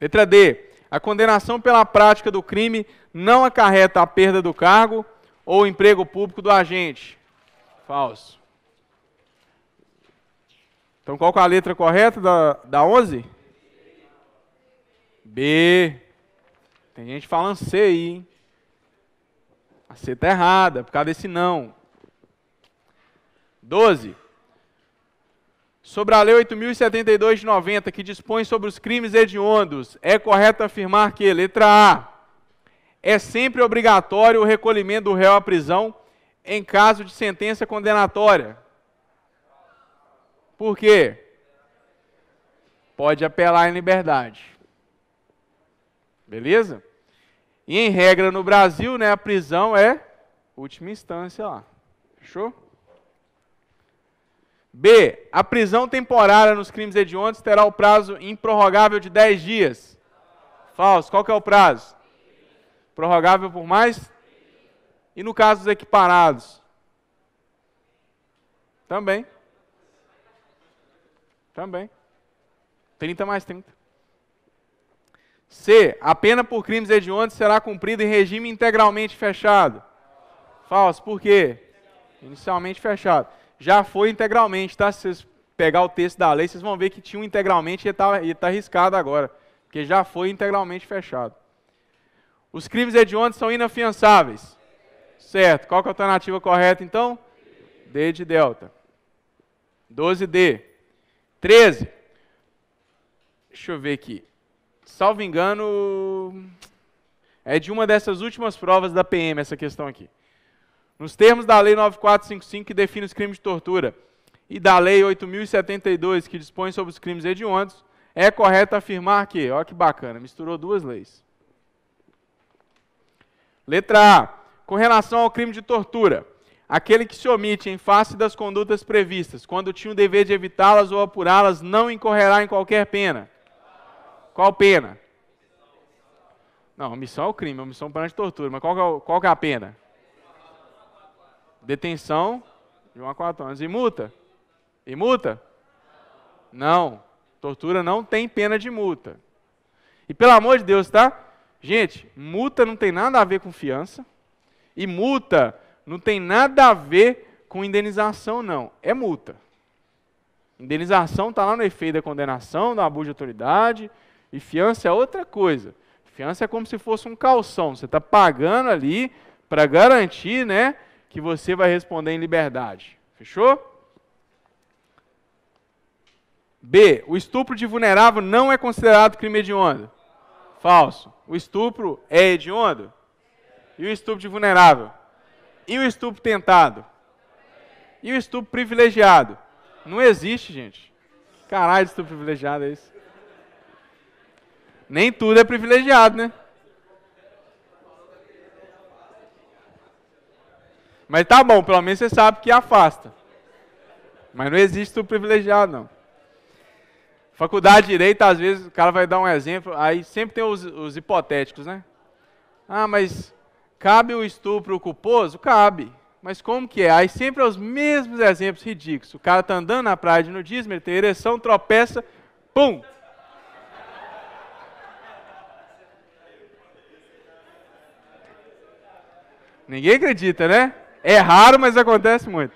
A: Letra D. A condenação pela prática do crime não acarreta a perda do cargo ou emprego público do agente. Falso. Então qual é a letra correta da, da 11? B. Tem gente falando C aí, hein? A C está errada, por causa desse não. 12. Sobre a Lei 8.072 de 90, que dispõe sobre os crimes hediondos, é correto afirmar que, letra A, é sempre obrigatório o recolhimento do réu à prisão em caso de sentença condenatória. Por quê? Pode apelar em liberdade. Beleza? E em regra no Brasil, né, a prisão é última instância lá. Fechou? B. A prisão temporária nos crimes hediondos terá o prazo improrrogável de 10 dias. Falso. Qual que é o prazo? Prorrogável por mais? E no caso dos equiparados? Também. Também. 30 mais 30. C. A pena por crimes hediondos será cumprida em regime integralmente fechado. Falso. Por quê? Inicialmente fechado. Já foi integralmente, tá? Se vocês pegar o texto da lei, vocês vão ver que tinha um integralmente e está tá, tá riscado agora. Porque já foi integralmente fechado. Os crimes hediondos são inafiançáveis. Certo. Qual é a alternativa correta, então? D de delta. 12D. 13. Deixa eu ver aqui. Salvo engano, é de uma dessas últimas provas da PM essa questão aqui. Nos termos da Lei 9455, que define os crimes de tortura, e da Lei 8.072, que dispõe sobre os crimes hediondos, é correto afirmar que, olha que bacana, misturou duas leis. Letra A. Com relação ao crime de tortura, Aquele que se omite em face das condutas previstas, quando tinha o dever de evitá-las ou apurá-las, não incorrerá em qualquer pena. Qual pena? Não, omissão é o crime, omissão perante tortura. Mas qual, que é, qual que é a pena? Detenção de 1 a 4 anos. E multa? E multa? Não. Tortura não tem pena de multa. E pelo amor de Deus, tá? Gente, multa não tem nada a ver com fiança. E multa não tem nada a ver com indenização, não. É multa. Indenização está lá no efeito da condenação, da abuso de autoridade, e fiança é outra coisa. Fiança é como se fosse um calção. Você está pagando ali para garantir né, que você vai responder em liberdade. Fechou? B. O estupro de vulnerável não é considerado crime hediondo. Falso. O estupro é hediondo? E o estupro de vulnerável? E o estupro tentado? E o estupro privilegiado? Não existe, gente. Caralho, estupro privilegiado é isso. Nem tudo é privilegiado, né? Mas tá bom, pelo menos você sabe que afasta. Mas não existe estupro privilegiado, não. Faculdade de Direito, às vezes, o cara vai dar um exemplo, aí sempre tem os, os hipotéticos, né? Ah, mas Cabe o estupro culposo? Cabe. Mas como que é? Aí sempre é os mesmos exemplos ridículos. O cara tá andando na praia de nudismo, ele tem ereção, tropeça, pum! Ninguém acredita, né? É raro, mas acontece muito.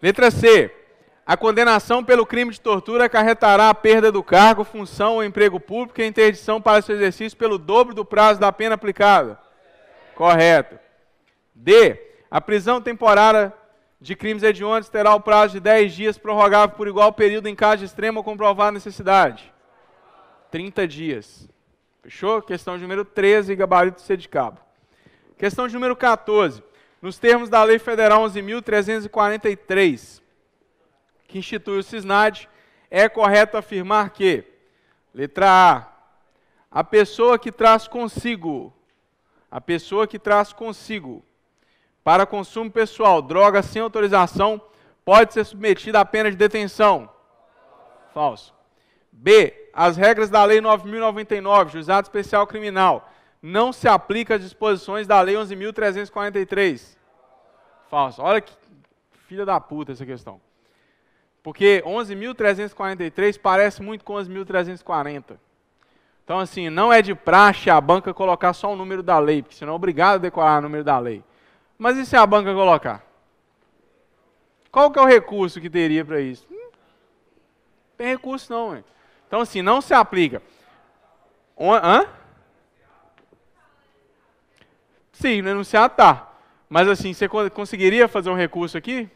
A: Letra C. A condenação pelo crime de tortura acarretará a perda do cargo, função ou emprego público e interdição para seu exercício pelo dobro do prazo da pena aplicada. Correto. D. A prisão temporária de crimes hediondos terá o prazo de 10 dias prorrogável por igual período em caso de extrema ou comprovada necessidade. 30 dias. Fechou? Questão de número 13, gabarito C de cabo. Questão de número 14. Nos termos da Lei Federal 11.343, que institui o CISNAD, é correto afirmar que, letra A, a pessoa que traz consigo, a pessoa que traz consigo, para consumo pessoal, droga sem autorização, pode ser submetida à pena de detenção. Falso. B. As regras da Lei 9.099, Juizado Especial Criminal, não se aplicam às disposições da Lei 11.343. Falso. Olha que filha da puta essa questão. Porque 11.343 parece muito com 11.340. Então, assim, não é de praxe a banca colocar só o número da lei, porque senão é obrigado a decorar o número da lei. Mas e se a banca colocar? Qual que é o recurso que teria para isso? Não hum, tem recurso não, hein? Então, assim, não se aplica. hã? Sim, no enunciado tá. Mas assim, você conseguiria fazer um recurso aqui?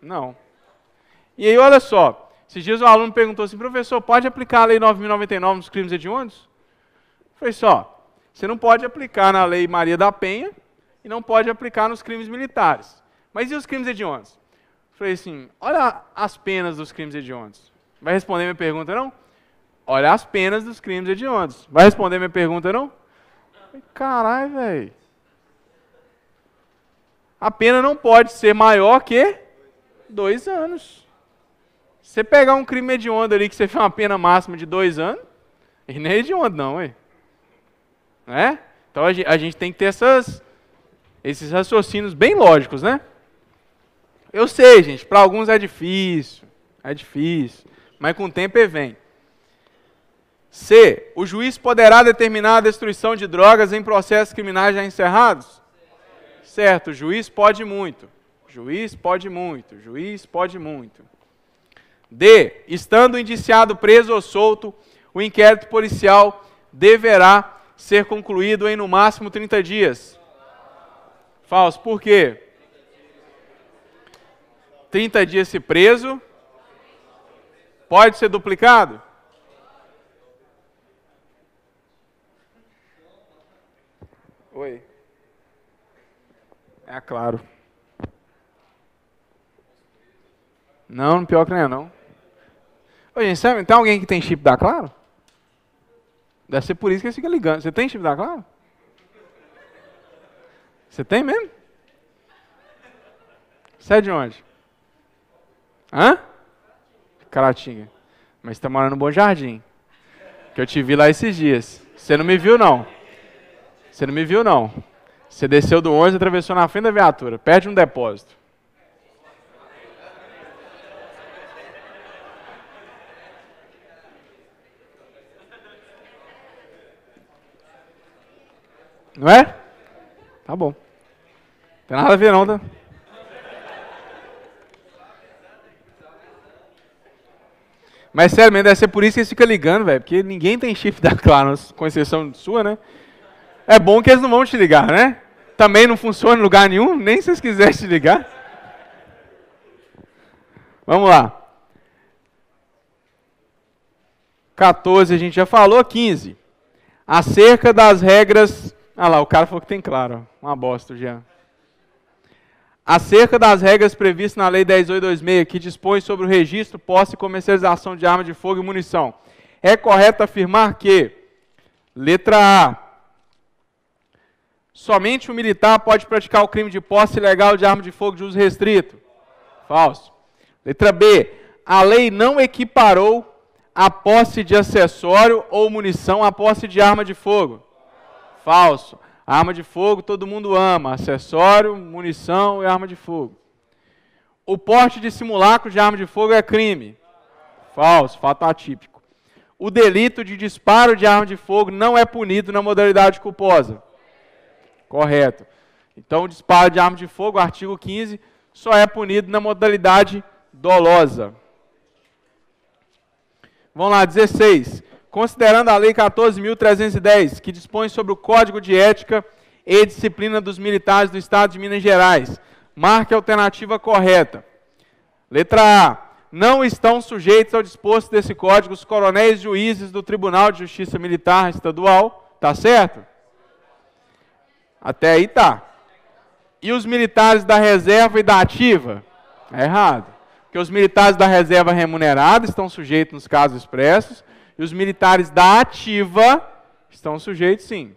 A: Não. E aí, olha só, esses dias um aluno perguntou assim, professor, pode aplicar a Lei 9.099 nos crimes hediondos? Eu falei só, você não pode aplicar na Lei Maria da Penha e não pode aplicar nos crimes militares. Mas e os crimes hediondos? Eu falei assim, olha as penas dos crimes hediondos. Vai responder minha pergunta, não? Olha as penas dos crimes hediondos. Vai responder minha pergunta, não? Caralho, velho. A pena não pode ser maior que dois anos. Você pegar um crime hediondo ali que você fez uma pena máxima de dois anos, e nem é hediondo não, hein? Né? Então a gente, tem que ter essas, esses raciocínios bem lógicos, né? Eu sei, gente, para alguns é difícil, é difícil, mas com o tempo ele vem. C. O juiz poderá determinar a destruição de drogas em processos criminais já encerrados? Certo, o juiz pode muito. Juiz pode muito, juiz pode muito. D. Estando indiciado, preso ou solto, o inquérito policial deverá ser concluído em no máximo 30 dias. Falso. Por quê? 30 dias se preso. Pode ser duplicado? Oi. É claro. Não, pior que não é não. Ô, gente, sabe, tem alguém que tem chip da Claro? Deve ser por isso que ele fica ligando. Você tem chip da Claro? Você tem mesmo? Você é de onde? Hã? Caratinga. Mas você tá morando no Bom Jardim. Que eu te vi lá esses dias. Você não me viu, não. Você não me viu, não. Você desceu do ônibus, atravessou na frente da viatura. Perde um depósito. Não é? Tá bom. Não tem nada a ver não, tá? Mas sério mesmo, deve ser por isso que eles ficam ligando, velho. Porque ninguém tem chifre da Claro, com exceção sua, né? É bom que eles não vão te ligar, né? Também não funciona em lugar nenhum, nem se eles quiserem te ligar. Vamos lá. 14 a gente já falou, 15. Acerca das regras ah lá, o cara falou que tem claro. Uma bosta, Jean. Acerca das regras previstas na Lei 10.826, que dispõe sobre o registro, posse e comercialização de arma de fogo e munição. É correto afirmar que, letra A, somente o militar pode praticar o crime de posse ilegal de arma de fogo de uso restrito. Falso. Letra B, a lei não equiparou a posse de acessório ou munição à posse de arma de fogo. Falso. Arma de fogo todo mundo ama. Acessório, munição e arma de fogo. O porte de simulacro de arma de fogo é crime. Falso, fato atípico. O delito de disparo de arma de fogo não é punido na modalidade culposa. Correto. Então, o disparo de arma de fogo, artigo 15, só é punido na modalidade dolosa. Vamos lá, 16 considerando a Lei 14.310, que dispõe sobre o Código de Ética e Disciplina dos Militares do Estado de Minas Gerais. Marque a alternativa correta. Letra A. Não estão sujeitos ao disposto desse código os coronéis juízes do Tribunal de Justiça Militar Estadual, tá certo? Até aí tá. E os militares da reserva e da ativa? É errado. Porque os militares da reserva remunerada estão sujeitos nos casos expressos e os militares da ativa estão sujeitos, sim.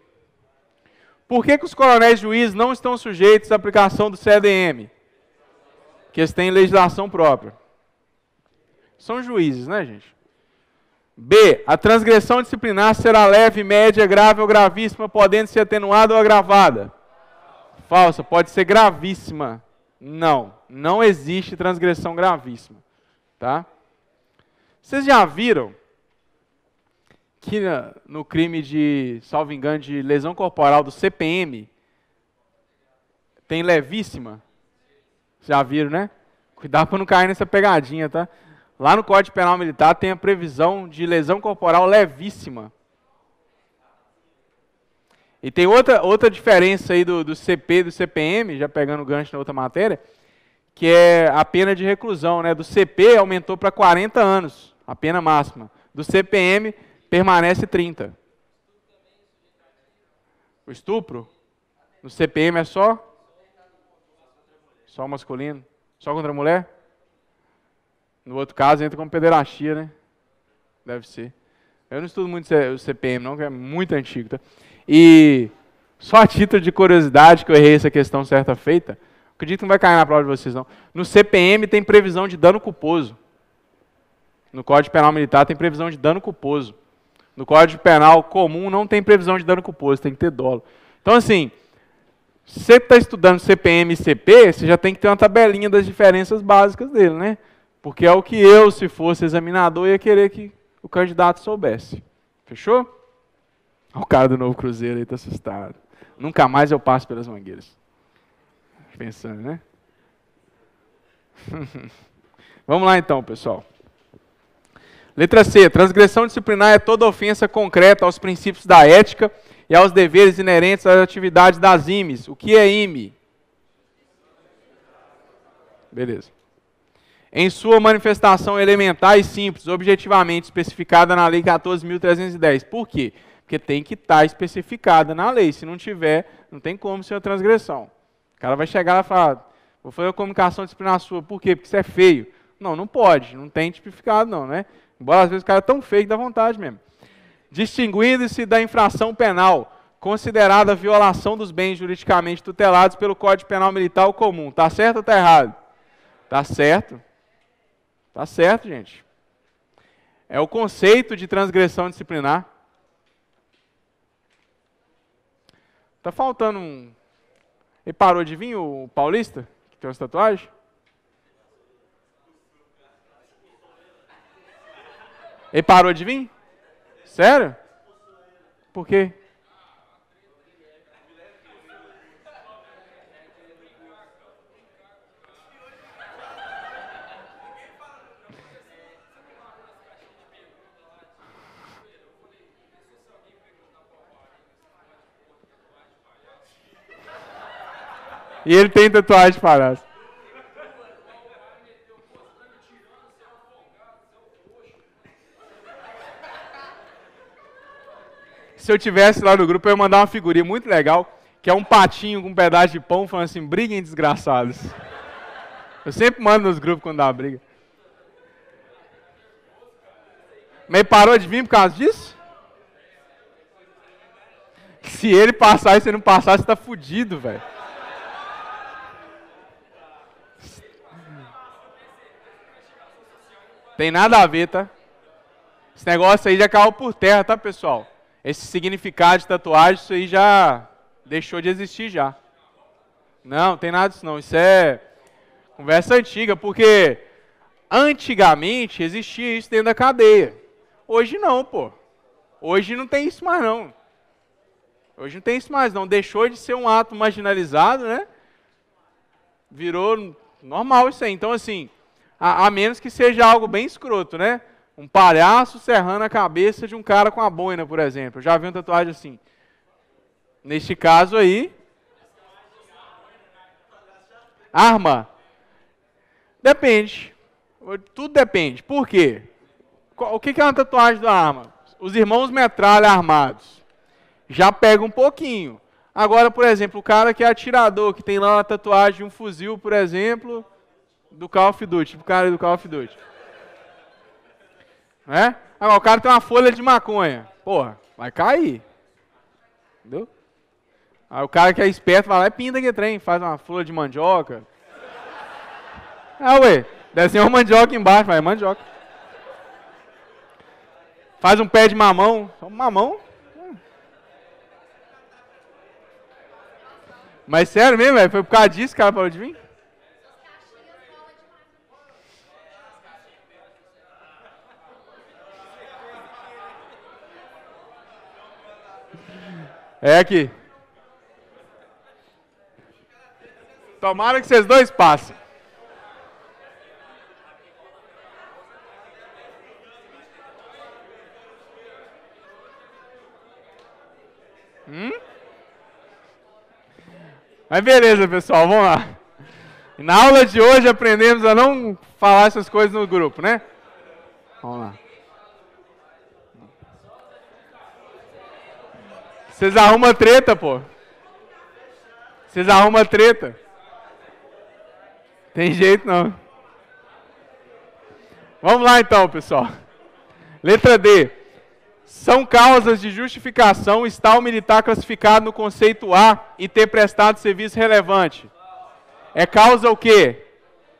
A: Por que, que os coronéis juízes não estão sujeitos à aplicação do CDM? Porque eles têm legislação própria. São juízes, né, gente? B. A transgressão disciplinar será leve, média, grave ou gravíssima, podendo ser atenuada ou agravada. Falsa. Pode ser gravíssima. Não. Não existe transgressão gravíssima. Tá? Vocês já viram aqui no crime de, salvo engano, de lesão corporal do CPM, tem levíssima. Já viram, né? Cuidado para não cair nessa pegadinha, tá? Lá no Código Penal Militar tem a previsão de lesão corporal levíssima. E tem outra, outra diferença aí do, do CP e do CPM, já pegando o gancho na outra matéria, que é a pena de reclusão. Né? Do CP aumentou para 40 anos, a pena máxima. Do CPM permanece 30. O estupro? No CPM é só? Só masculino? Só contra a mulher? No outro caso entra como pederastia, né? Deve ser. Eu não estudo muito o CPM, não, que é muito antigo. Tá? E só a título de curiosidade que eu errei essa questão certa feita. Acredito que não vai cair na prova de vocês, não. No CPM tem previsão de dano culposo. No Código Penal Militar tem previsão de dano culposo. No Código Penal comum não tem previsão de dano culposo, tem que ter dolo. Então, assim, você está estudando CPM e CP, você já tem que ter uma tabelinha das diferenças básicas dele, né? Porque é o que eu, se fosse examinador, ia querer que o candidato soubesse. Fechou? o cara do Novo Cruzeiro aí está assustado. Nunca mais eu passo pelas mangueiras. Pensando, né? (laughs) Vamos lá então, pessoal. Letra C. Transgressão disciplinar é toda ofensa concreta aos princípios da ética e aos deveres inerentes às atividades das IMES. O que é IME? Beleza. Em sua manifestação elementar e simples, objetivamente especificada na Lei 14.310. Por quê? Porque tem que estar tá especificada na lei. Se não tiver, não tem como ser uma transgressão. O cara vai chegar lá e falar, vou fazer a comunicação disciplinar sua. Por quê? Porque isso é feio. Não, não pode. Não tem tipificado, não, né? Embora às vezes o cara é tão feio que dá vontade mesmo. Distinguindo-se da infração penal, considerada violação dos bens juridicamente tutelados pelo Código Penal Militar Comum. Tá certo ou tá errado? Tá certo. Tá certo, gente. É o conceito de transgressão disciplinar. Tá faltando um. Ele parou de vir o paulista, que tem uma tatuagem? Ele parou de vir? Sério? Por quê? E ele tem tatuagem de palhaço. se eu tivesse lá no grupo, eu ia mandar uma figurinha muito legal, que é um patinho com um pedaço de pão falando assim, briguem desgraçados. Eu sempre mando nos grupos quando dá briga. Mas parou de vir por causa disso? Se ele passar e você não passar, você tá fudido, velho. Tem nada a ver, tá? Esse negócio aí já caiu por terra, tá, pessoal? esse significado de tatuagem, isso aí já deixou de existir já. Não, tem nada disso não. Isso é conversa antiga, porque antigamente existia isso dentro da cadeia. Hoje não, pô. Hoje não tem isso mais não. Hoje não tem isso mais não. Deixou de ser um ato marginalizado, né? Virou normal isso aí. Então assim, a, a menos que seja algo bem escroto, né? Um palhaço serrando a cabeça de um cara com a boina, por exemplo. Eu já vi uma tatuagem assim. Neste caso aí. Arma. Depende. Tudo depende. Por quê? O que é uma tatuagem da arma? Os irmãos metralha armados. Já pega um pouquinho. Agora, por exemplo, o cara que é atirador, que tem lá uma tatuagem de um fuzil, por exemplo, do Call of Duty, o cara do Call of Duty. Né? Agora, o cara tem uma folha de maconha. Porra, vai cair. Entendeu? Aí o cara que é esperto vai lá e pinta que trem, faz uma folha de mandioca. Ah, ué, deve ser uma mandioca embaixo, vai, é mandioca. Faz um pé de mamão, um mamão. Mas sério mesmo, véio, foi por causa disso que o cara falou de mim? É aqui. Tomara que vocês dois passem. Hum? Mas beleza, pessoal, vamos lá. Na aula de hoje aprendemos a não falar essas coisas no grupo, né? Vamos lá. Vocês arrumam treta, pô. Vocês arrumam treta. Tem jeito não. Vamos lá então, pessoal. Letra D. São causas de justificação estar o militar classificado no conceito A e ter prestado serviço relevante. É causa o quê?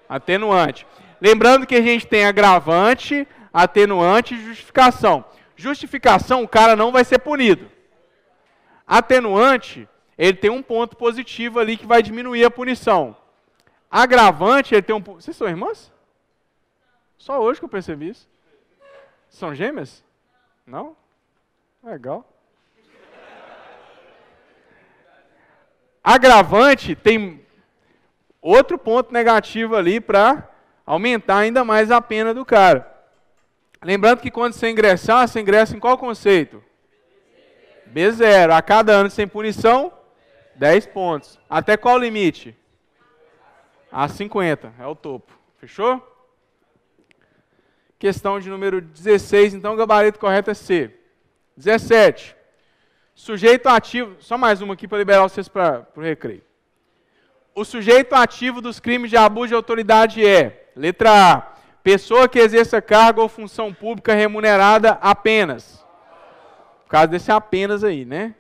A: Atenuante. Lembrando que a gente tem agravante, atenuante e justificação. Justificação, o cara não vai ser punido. Atenuante, ele tem um ponto positivo ali que vai diminuir a punição. Agravante, ele tem um. Vocês são irmãs? Só hoje que eu percebi isso. São gêmeas? Não? Legal. Agravante tem outro ponto negativo ali para aumentar ainda mais a pena do cara. Lembrando que quando você ingressar, você ingressa em qual conceito? B0. A cada ano sem punição, 10 pontos. Até qual limite? A 50, é o topo. Fechou? Questão de número 16, então o gabarito correto é C. 17. Sujeito ativo, só mais uma aqui para liberar vocês para o recreio. O sujeito ativo dos crimes de abuso de autoridade é, letra A, pessoa que exerça cargo ou função pública remunerada apenas caso desse apenas aí, né?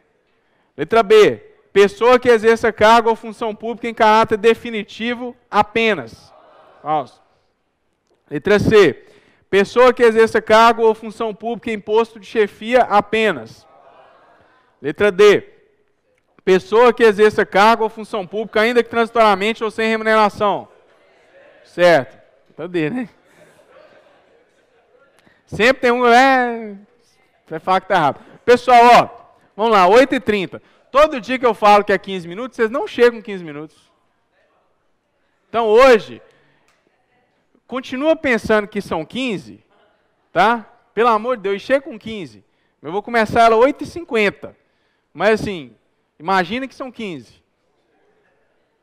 A: Letra B. Pessoa que exerça cargo ou função pública em caráter definitivo apenas. Falso. Letra C. Pessoa que exerça cargo ou função pública em posto de chefia apenas. Letra D. Pessoa que exerça cargo ou função pública, ainda que transitoriamente ou sem remuneração. Certo. Letra D, né? Sempre tem um. É. Você fala que tá rápido. Pessoal, ó, vamos lá, 8h30. Todo dia que eu falo que é 15 minutos, vocês não chegam 15 minutos. Então hoje, continua pensando que são 15, tá? Pelo amor de Deus, chega com 15. Eu vou começar ela 8h50. Mas assim, imagina que são 15.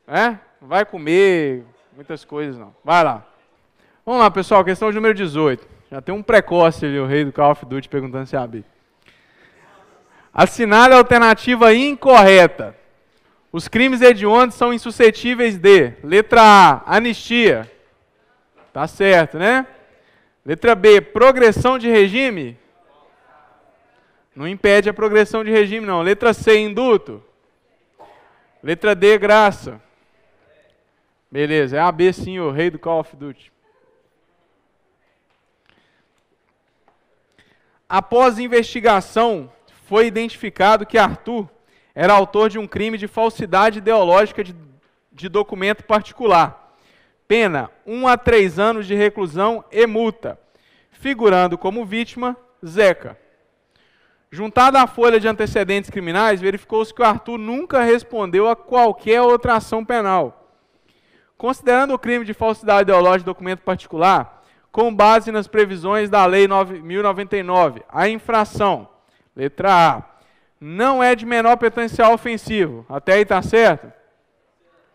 A: É? Não vai comer muitas coisas, não. Vai lá. Vamos lá, pessoal, questão número 18. Já tem um precoce ali, o rei do Call of Duty, perguntando se é abre. Assinale a alternativa incorreta. Os crimes hediondos são insuscetíveis de letra A, anistia. Tá certo, né? Letra B, progressão de regime. Não impede a progressão de regime, não. Letra C, induto. Letra D, graça. Beleza, é A, B sim, o rei do Call of Duty. Após investigação, foi identificado que Arthur era autor de um crime de falsidade ideológica de, de documento particular. Pena: 1 um a 3 anos de reclusão e multa. Figurando como vítima, Zeca. Juntada à folha de antecedentes criminais, verificou-se que o Arthur nunca respondeu a qualquer outra ação penal. Considerando o crime de falsidade ideológica de documento particular, com base nas previsões da Lei 1099, a infração Letra A. Não é de menor potencial ofensivo. Até aí tá certo?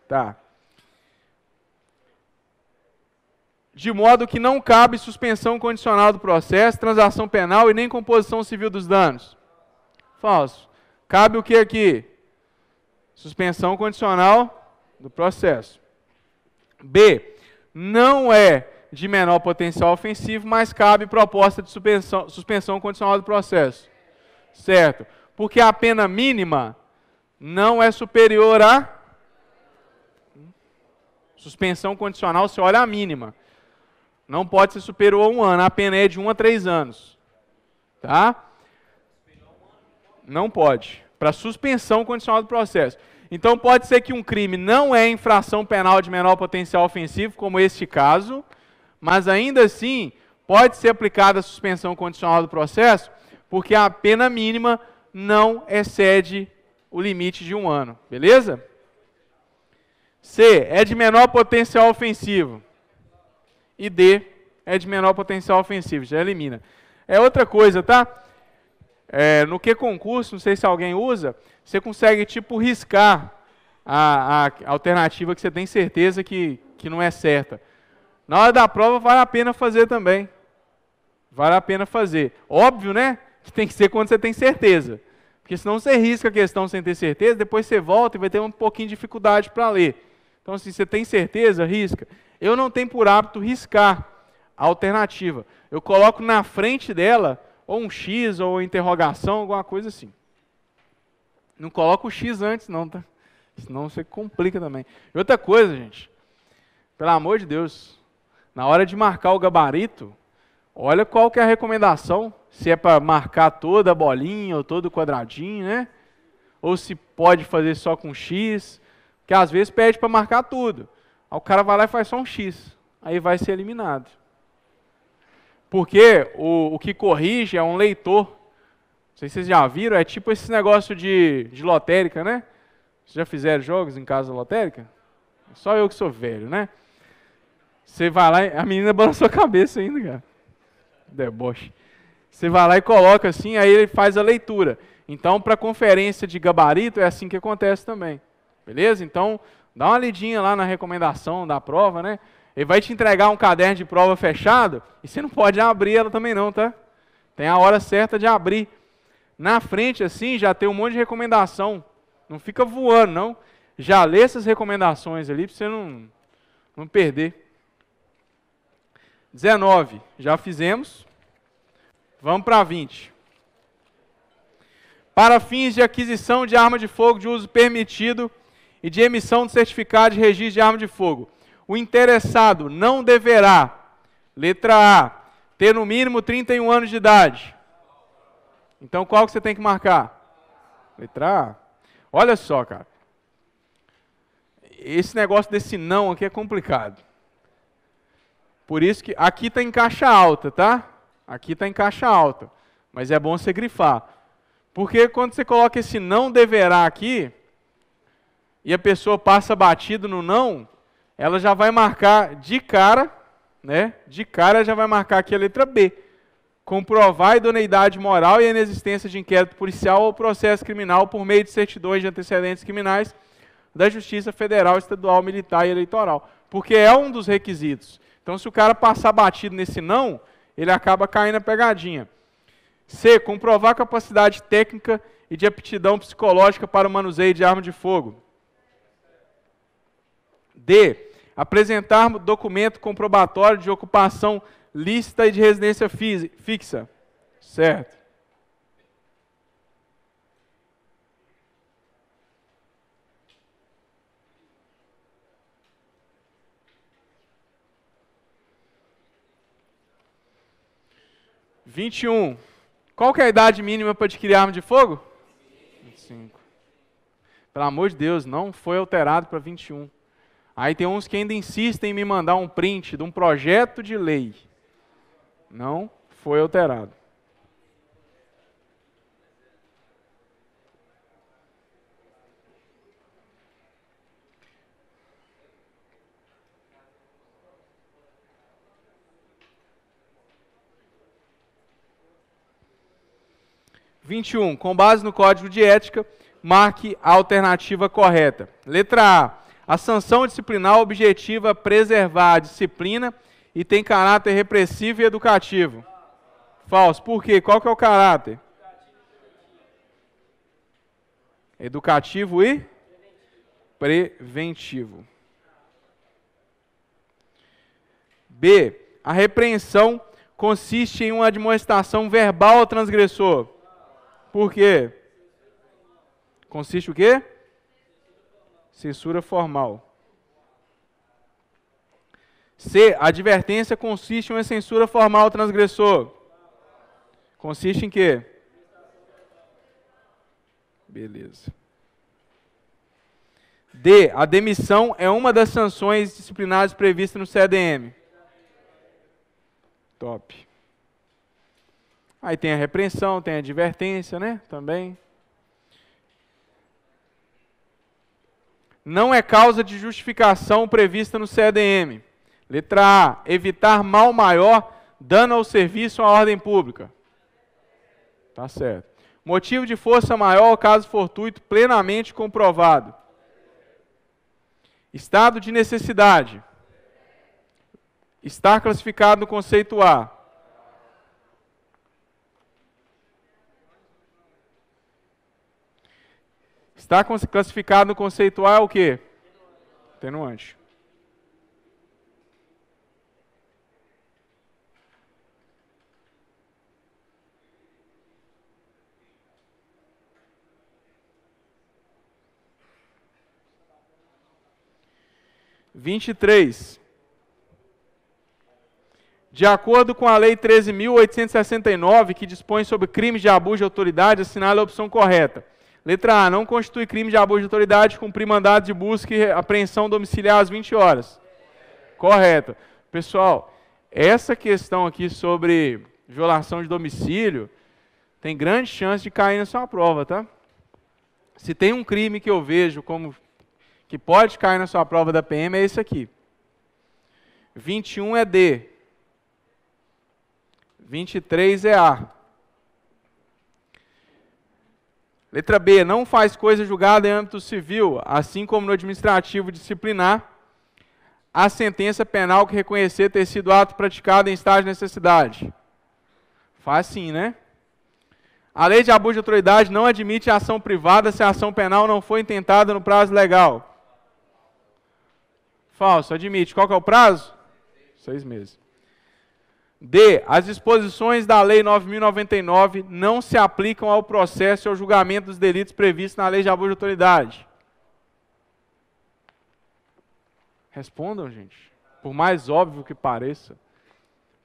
A: Tá. De modo que não cabe suspensão condicional do processo, transação penal e nem composição civil dos danos. Falso. Cabe o que aqui? Suspensão condicional do processo. B. Não é de menor potencial ofensivo, mas cabe proposta de suspensão, suspensão condicional do processo certo. Porque a pena mínima não é superior a suspensão condicional, você olha a mínima. Não pode ser superior a um ano, a pena é de um a três anos. Tá? Não pode. Para suspensão condicional do processo. Então pode ser que um crime não é infração penal de menor potencial ofensivo, como este caso, mas ainda assim pode ser aplicada a suspensão condicional do processo porque a pena mínima não excede o limite de um ano, beleza? C. É de menor potencial ofensivo. E D. É de menor potencial ofensivo. Já elimina. É outra coisa, tá? É, no que concurso, não sei se alguém usa, você consegue tipo riscar a, a, alternativa que você tem certeza que, que não é certa. Na hora da prova vale a pena fazer também. Vale a pena fazer. Óbvio, né? que tem que ser quando você tem certeza. Porque senão você risca a questão sem ter certeza, depois você volta e vai ter um pouquinho de dificuldade para ler. Então, assim, você tem certeza, risca. Eu não tenho por hábito riscar a alternativa. Eu coloco na frente dela ou um X ou interrogação, alguma coisa assim. Não coloco o X antes, não, tá? Senão você complica também. E outra coisa, gente. Pelo amor de Deus. Na hora de marcar o gabarito, Olha qual que é a recomendação, se é para marcar toda a bolinha ou todo o quadradinho, né? Ou se pode fazer só com X, que às vezes pede para marcar tudo. Aí o cara vai lá e faz só um X, aí vai ser eliminado. Porque o, o que corrige é um leitor. Não sei se vocês já viram, é tipo esse negócio de, de lotérica, né? Vocês já fizeram jogos em casa lotérica? Só eu que sou velho, né? Você vai lá, a menina balançou a cabeça ainda, cara. Deboche. Você vai lá e coloca assim, aí ele faz a leitura. Então, para conferência de gabarito, é assim que acontece também. Beleza? Então, dá uma lidinha lá na recomendação da prova, né? Ele vai te entregar um caderno de prova fechado e você não pode abrir ela também não, tá? Tem a hora certa de abrir. Na frente, assim, já tem um monte de recomendação. Não fica voando, não. Já lê essas recomendações ali para você não, não perder. 19, já fizemos. Vamos para 20. Para fins de aquisição de arma de fogo de uso permitido e de emissão de certificado de registro de arma de fogo, o interessado não deverá, letra A, ter no mínimo 31 anos de idade. Então qual que você tem que marcar? Letra A. Olha só, cara. Esse negócio desse não aqui é complicado. Por isso que aqui está em caixa alta, tá? Aqui está em caixa alta. Mas é bom você grifar. Porque quando você coloca esse não deverá aqui, e a pessoa passa batido no não, ela já vai marcar de cara, né? De cara já vai marcar aqui a letra B. Comprovar a idoneidade moral e a inexistência de inquérito policial ou processo criminal por meio de certidões de antecedentes criminais da Justiça Federal, Estadual, Militar e Eleitoral. Porque é um dos requisitos. Então, se o cara passar batido nesse não, ele acaba caindo na pegadinha. C. Comprovar capacidade técnica e de aptidão psicológica para o manuseio de arma de fogo. D. Apresentar documento comprobatório de ocupação lícita e de residência fixa. Certo. 21. Qual que é a idade mínima para adquirir arma de fogo? 25. Pelo amor de Deus, não foi alterado para 21. Aí tem uns que ainda insistem em me mandar um print de um projeto de lei. Não foi alterado. 21. Com base no código de ética, marque a alternativa correta. Letra A. A sanção disciplinar objetiva preservar a disciplina e tem caráter repressivo e educativo. Falso. Por quê? Qual que é o caráter? Educativo e preventivo. B. A repreensão consiste em uma admoestação verbal ao transgressor. Por quê? Consiste o quê? Censura formal. C. Advertência consiste em uma censura formal ao transgressor. Consiste em quê? Beleza. D. A demissão é uma das sanções disciplinares previstas no CDM. Top. Aí tem a repreensão, tem a advertência, né? Também. Não é causa de justificação prevista no CDM. Letra A. Evitar mal maior, dano ao serviço ou à ordem pública. Tá certo. Motivo de força maior caso fortuito plenamente comprovado. Estado de necessidade. Estar classificado no conceito A. Está classificado no conceitual é o quê? Atenuante. Vinte e três. De acordo com a Lei 13.869, que dispõe sobre crimes de abuso de autoridade, assinale a opção correta. Letra A. Não constitui crime de abuso de autoridade cumprir mandado de busca e apreensão domiciliar às 20 horas. Correto. Pessoal, essa questão aqui sobre violação de domicílio tem grande chance de cair na sua prova, tá? Se tem um crime que eu vejo como que pode cair na sua prova da PM é esse aqui. 21 é D. 23 é A. Letra B, não faz coisa julgada em âmbito civil, assim como no administrativo disciplinar, a sentença penal que reconhecer ter sido ato praticado em estágio de necessidade. Faz sim, né? A lei de abuso de autoridade não admite ação privada se a ação penal não foi intentada no prazo legal. Falso, admite. Qual que é o prazo? Seis meses. D. As disposições da Lei 9.099 não se aplicam ao processo e ao julgamento dos delitos previstos na Lei de Abuso de Autoridade. Respondam, gente. Por mais óbvio que pareça.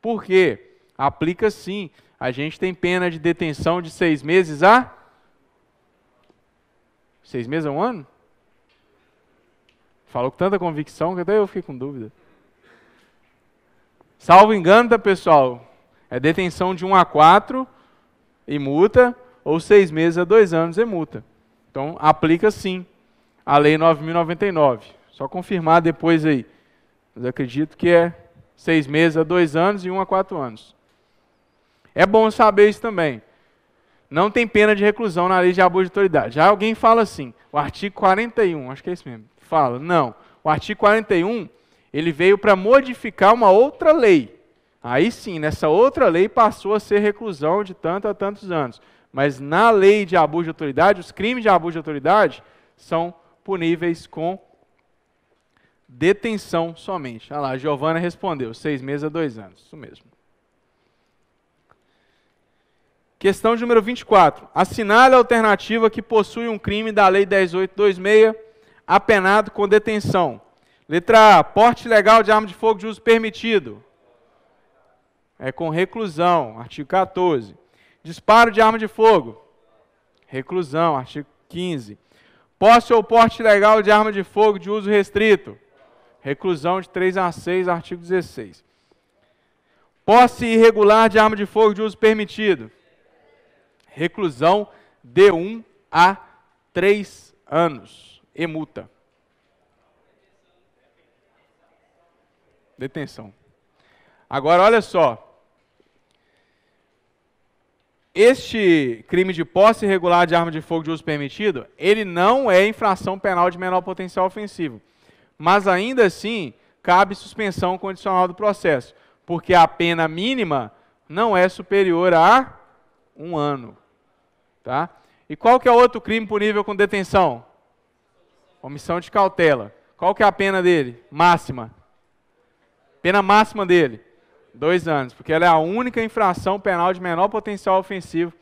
A: Por quê? Aplica sim. A gente tem pena de detenção de seis meses a. Seis meses a um ano? Falou com tanta convicção que até eu fiquei com dúvida. Salvo engano, tá, pessoal? É detenção de 1 a 4 e multa, ou 6 meses a 2 anos e multa. Então, aplica sim a Lei 9.099. Só confirmar depois aí. Mas acredito que é 6 meses a 2 anos e 1 a 4 anos. É bom saber isso também. Não tem pena de reclusão na lei de abuso de autoridade. Já alguém fala assim, o artigo 41, acho que é isso mesmo, fala, não. O artigo 41 ele veio para modificar uma outra lei. Aí sim, nessa outra lei passou a ser reclusão de tanto a tantos anos. Mas na lei de abuso de autoridade, os crimes de abuso de autoridade são puníveis com detenção somente. Olha lá, a Giovana respondeu, seis meses a dois anos. Isso mesmo. Questão número 24. Assinale a alternativa que possui um crime da Lei 10826 apenado com detenção. Letra A, porte legal de arma de fogo de uso permitido. É com reclusão, artigo 14. Disparo de arma de fogo. Reclusão, artigo 15. Posse ou porte legal de arma de fogo de uso restrito. Reclusão de 3 a 6, artigo 16. Posse irregular de arma de fogo de uso permitido. Reclusão de 1 a 3 anos. E multa. Detenção. Agora, olha só. Este crime de posse irregular de arma de fogo de uso permitido, ele não é infração penal de menor potencial ofensivo. Mas ainda assim, cabe suspensão condicional do processo, porque a pena mínima não é superior a um ano. Tá? E qual que é outro crime punível com detenção? Omissão de cautela. Qual que é a pena dele? Máxima, Pena máxima dele, dois anos, porque ela é a única infração penal de menor potencial ofensivo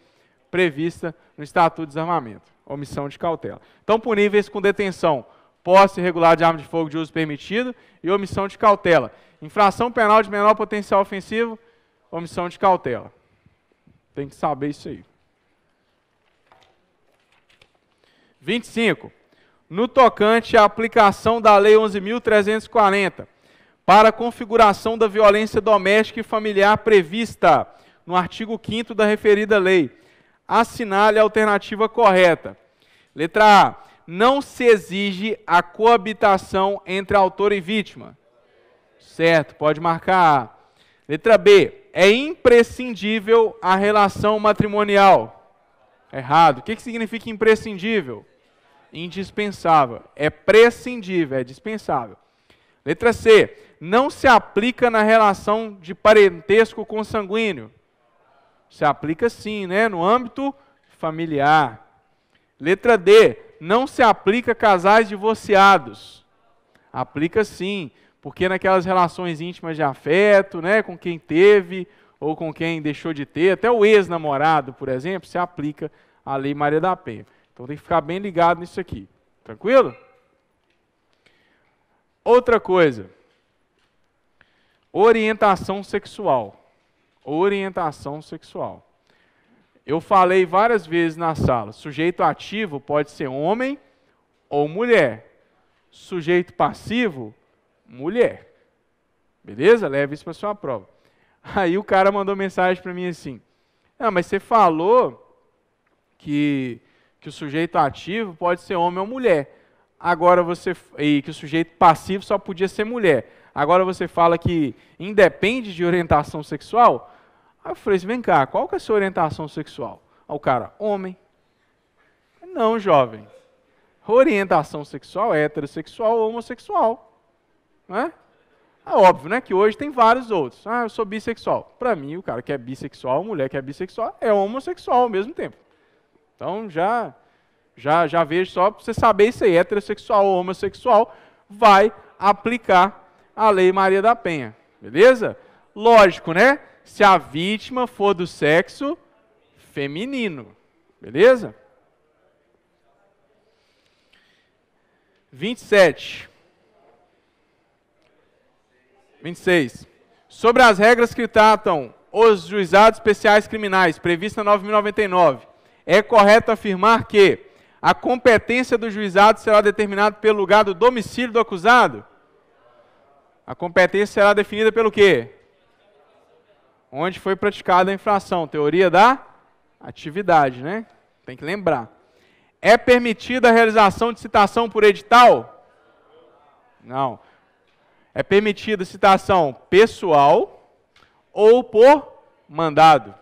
A: prevista no Estatuto de Desarmamento, omissão de cautela. Então, puníveis com detenção, posse irregular de arma de fogo de uso permitido e omissão de cautela. Infração penal de menor potencial ofensivo, omissão de cautela. Tem que saber isso aí. 25. No tocante à aplicação da Lei 11.340, para a configuração da violência doméstica e familiar prevista no artigo 5 da referida lei. Assinale a alternativa correta. Letra A. Não se exige a coabitação entre autor e vítima. Certo, pode marcar A. Letra B. É imprescindível a relação matrimonial. Errado. O que, que significa imprescindível? Indispensável. É prescindível, é dispensável. Letra C não se aplica na relação de parentesco consanguíneo. Se aplica sim, né, no âmbito familiar. Letra D, não se aplica a casais divorciados. Aplica sim, porque naquelas relações íntimas de afeto, né, com quem teve ou com quem deixou de ter, até o ex-namorado, por exemplo, se aplica a Lei Maria da Penha. Então tem que ficar bem ligado nisso aqui. Tranquilo? Outra coisa, Orientação sexual. Orientação sexual. Eu falei várias vezes na sala: sujeito ativo pode ser homem ou mulher. Sujeito passivo, mulher. Beleza? Leve isso para sua prova. Aí o cara mandou mensagem para mim assim: Ah, mas você falou que, que o sujeito ativo pode ser homem ou mulher. Agora você. E que o sujeito passivo só podia ser mulher agora você fala que independe de orientação sexual. Aí eu falei assim, vem cá, qual que é a sua orientação sexual? Aí o cara, homem. Não, jovem. Orientação sexual, heterossexual ou homossexual. Não é? É óbvio, né? Que hoje tem vários outros. Ah, eu sou bissexual. Para mim, o cara que é bissexual, a mulher que é bissexual, é homossexual ao mesmo tempo. Então já já já vejo só para você saber se é heterossexual ou homossexual, vai aplicar a Lei Maria da Penha. Beleza? Lógico, né? Se a vítima for do sexo feminino. Beleza? 27. 26. Sobre as regras que tratam os juizados especiais criminais, prevista 9.099, é correto afirmar que a competência do juizado será determinada pelo lugar do domicílio do acusado? A competência será definida pelo quê? Onde foi praticada a infração? Teoria da atividade, né? Tem que lembrar. É permitida a realização de citação por edital? Não. É permitida citação pessoal ou por mandado.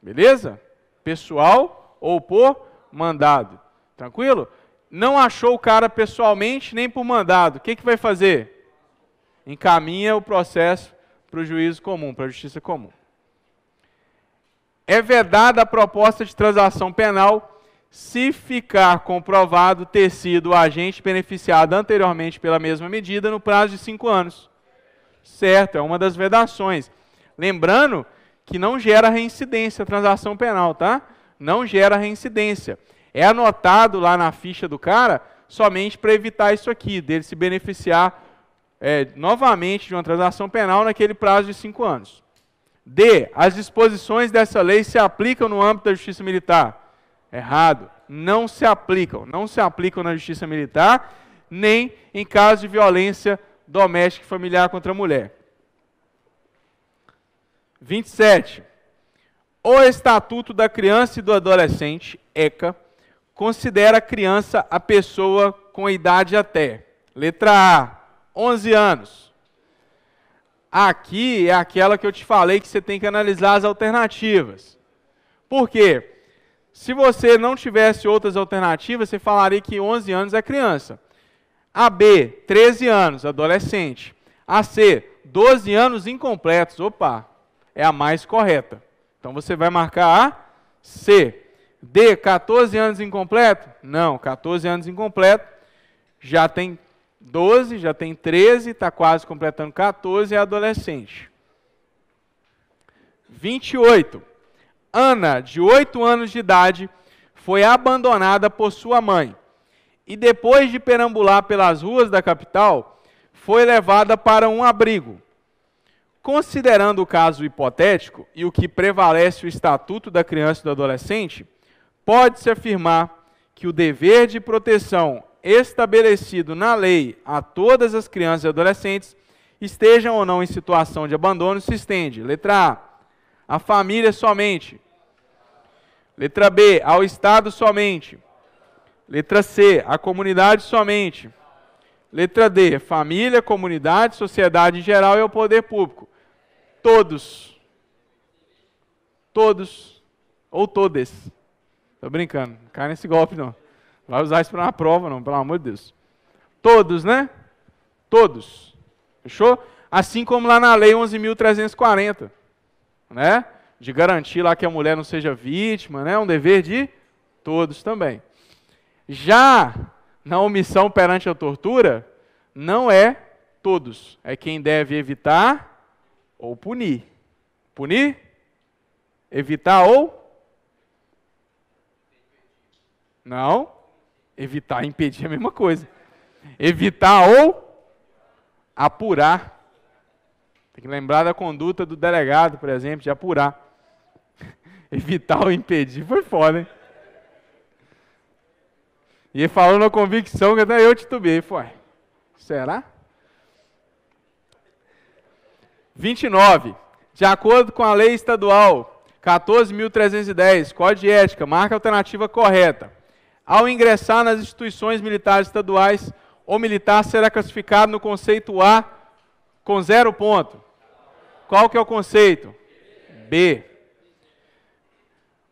A: Beleza? Pessoal ou por mandado. Tranquilo? Não achou o cara pessoalmente nem por mandado. O que, que vai fazer? encaminha o processo para o juízo comum, para a justiça comum. É vedada a proposta de transação penal se ficar comprovado ter sido o agente beneficiado anteriormente pela mesma medida no prazo de cinco anos. Certo, é uma das vedações. Lembrando que não gera reincidência a transação penal, tá? Não gera reincidência. É anotado lá na ficha do cara somente para evitar isso aqui, dele se beneficiar é, novamente de uma transação penal naquele prazo de cinco anos. D. As disposições dessa lei se aplicam no âmbito da justiça militar. Errado. Não se aplicam. Não se aplicam na justiça militar, nem em caso de violência doméstica e familiar contra a mulher. 27. O Estatuto da Criança e do Adolescente, ECA, considera a criança a pessoa com idade até. Letra A 11 anos. Aqui é aquela que eu te falei que você tem que analisar as alternativas. Por quê? Se você não tivesse outras alternativas, você falaria que 11 anos é criança. A B, 13 anos, adolescente. A C, 12 anos incompletos. Opa, é a mais correta. Então você vai marcar a C. D, 14 anos incompleto? Não, 14 anos incompleto já tem 12, já tem 13, está quase completando 14, é adolescente. 28. Ana, de 8 anos de idade, foi abandonada por sua mãe. E depois de perambular pelas ruas da capital, foi levada para um abrigo. Considerando o caso hipotético e o que prevalece o estatuto da criança e do adolescente, pode-se afirmar que o dever de proteção estabelecido na lei a todas as crianças e adolescentes, estejam ou não em situação de abandono, se estende. Letra A. A família somente. Letra B. Ao Estado somente. Letra C. A comunidade somente. Letra D. Família, comunidade, sociedade em geral e ao poder público. Todos. Todos. Ou todes. Tô brincando. Não cai nesse golpe, não. Vai usar isso para uma prova, não, pelo amor de Deus. Todos, né? Todos. Fechou? Assim como lá na Lei 11.340, né? De garantir lá que a mulher não seja vítima, né? Um dever de todos também. Já na omissão perante a tortura, não é todos. É quem deve evitar ou punir. Punir, evitar ou. Não. Evitar e impedir é a mesma coisa. Evitar ou apurar. Tem que lembrar da conduta do delegado, por exemplo, de apurar. (laughs) Evitar ou impedir foi foda, hein? E ele falou na convicção que até eu titubei, Foi. Será? 29. De acordo com a lei estadual 14.310, Código de Ética, marca alternativa correta ao ingressar nas instituições militares estaduais, o militar será classificado no conceito A com zero ponto. Qual que é o conceito? B.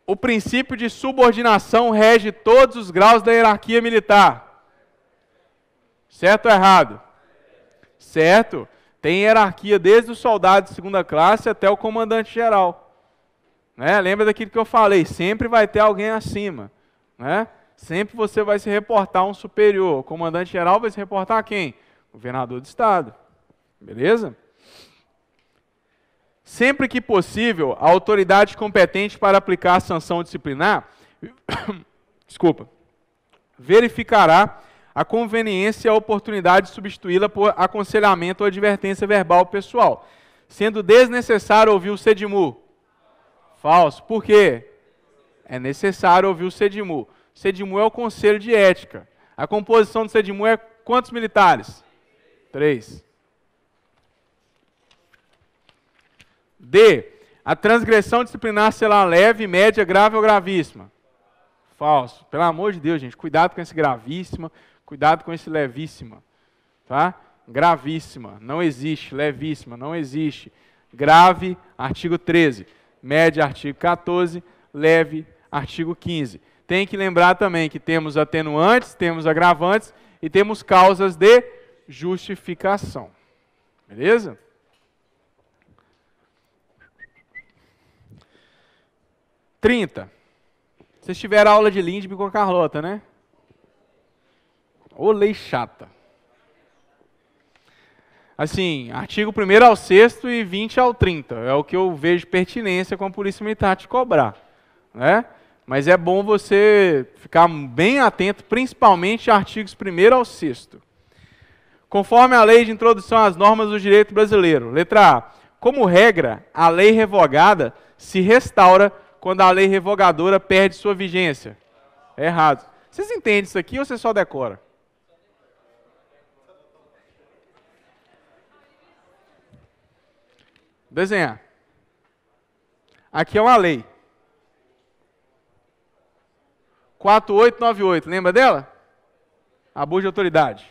A: O princípio de subordinação rege todos os graus da hierarquia militar. Certo ou errado? Certo. Tem hierarquia desde o soldado de segunda classe até o comandante geral. Né? Lembra daquilo que eu falei, sempre vai ter alguém acima. Né? Sempre você vai se reportar a um superior. O comandante-geral vai se reportar a quem? governador do estado. Beleza? Sempre que possível, a autoridade competente para aplicar a sanção disciplinar, (coughs) desculpa, verificará a conveniência e a oportunidade de substituí-la por aconselhamento ou advertência verbal pessoal, sendo desnecessário ouvir o SEDIMU. Falso. Por quê? É necessário ouvir o SEDIMU. Sedimur é o Conselho de Ética. A composição do Sedimur é quantos militares? Três. D. A transgressão disciplinar será leve, média, grave ou gravíssima? Falso. Pelo amor de Deus, gente, cuidado com esse gravíssima, cuidado com esse levíssima, tá? Gravíssima, não existe, levíssima, não existe. Grave, artigo 13. Média, artigo 14. Leve, artigo 15 tem que lembrar também que temos atenuantes, temos agravantes e temos causas de justificação. Beleza? Trinta. Vocês tiveram aula de Lindbe com a Carlota, né? Ô lei chata. Assim, artigo 1 ao 6 e 20 ao 30. É o que eu vejo pertinência com a Polícia Militar te cobrar. Né? Mas é bom você ficar bem atento, principalmente artigos 1 ao 6. Conforme a lei de introdução às normas do direito brasileiro. Letra A. Como regra, a lei revogada se restaura quando a lei revogadora perde sua vigência. É errado. Vocês entendem isso aqui ou você só decora? Desenhar. Aqui é uma lei. 4898, lembra dela? Abuso de autoridade.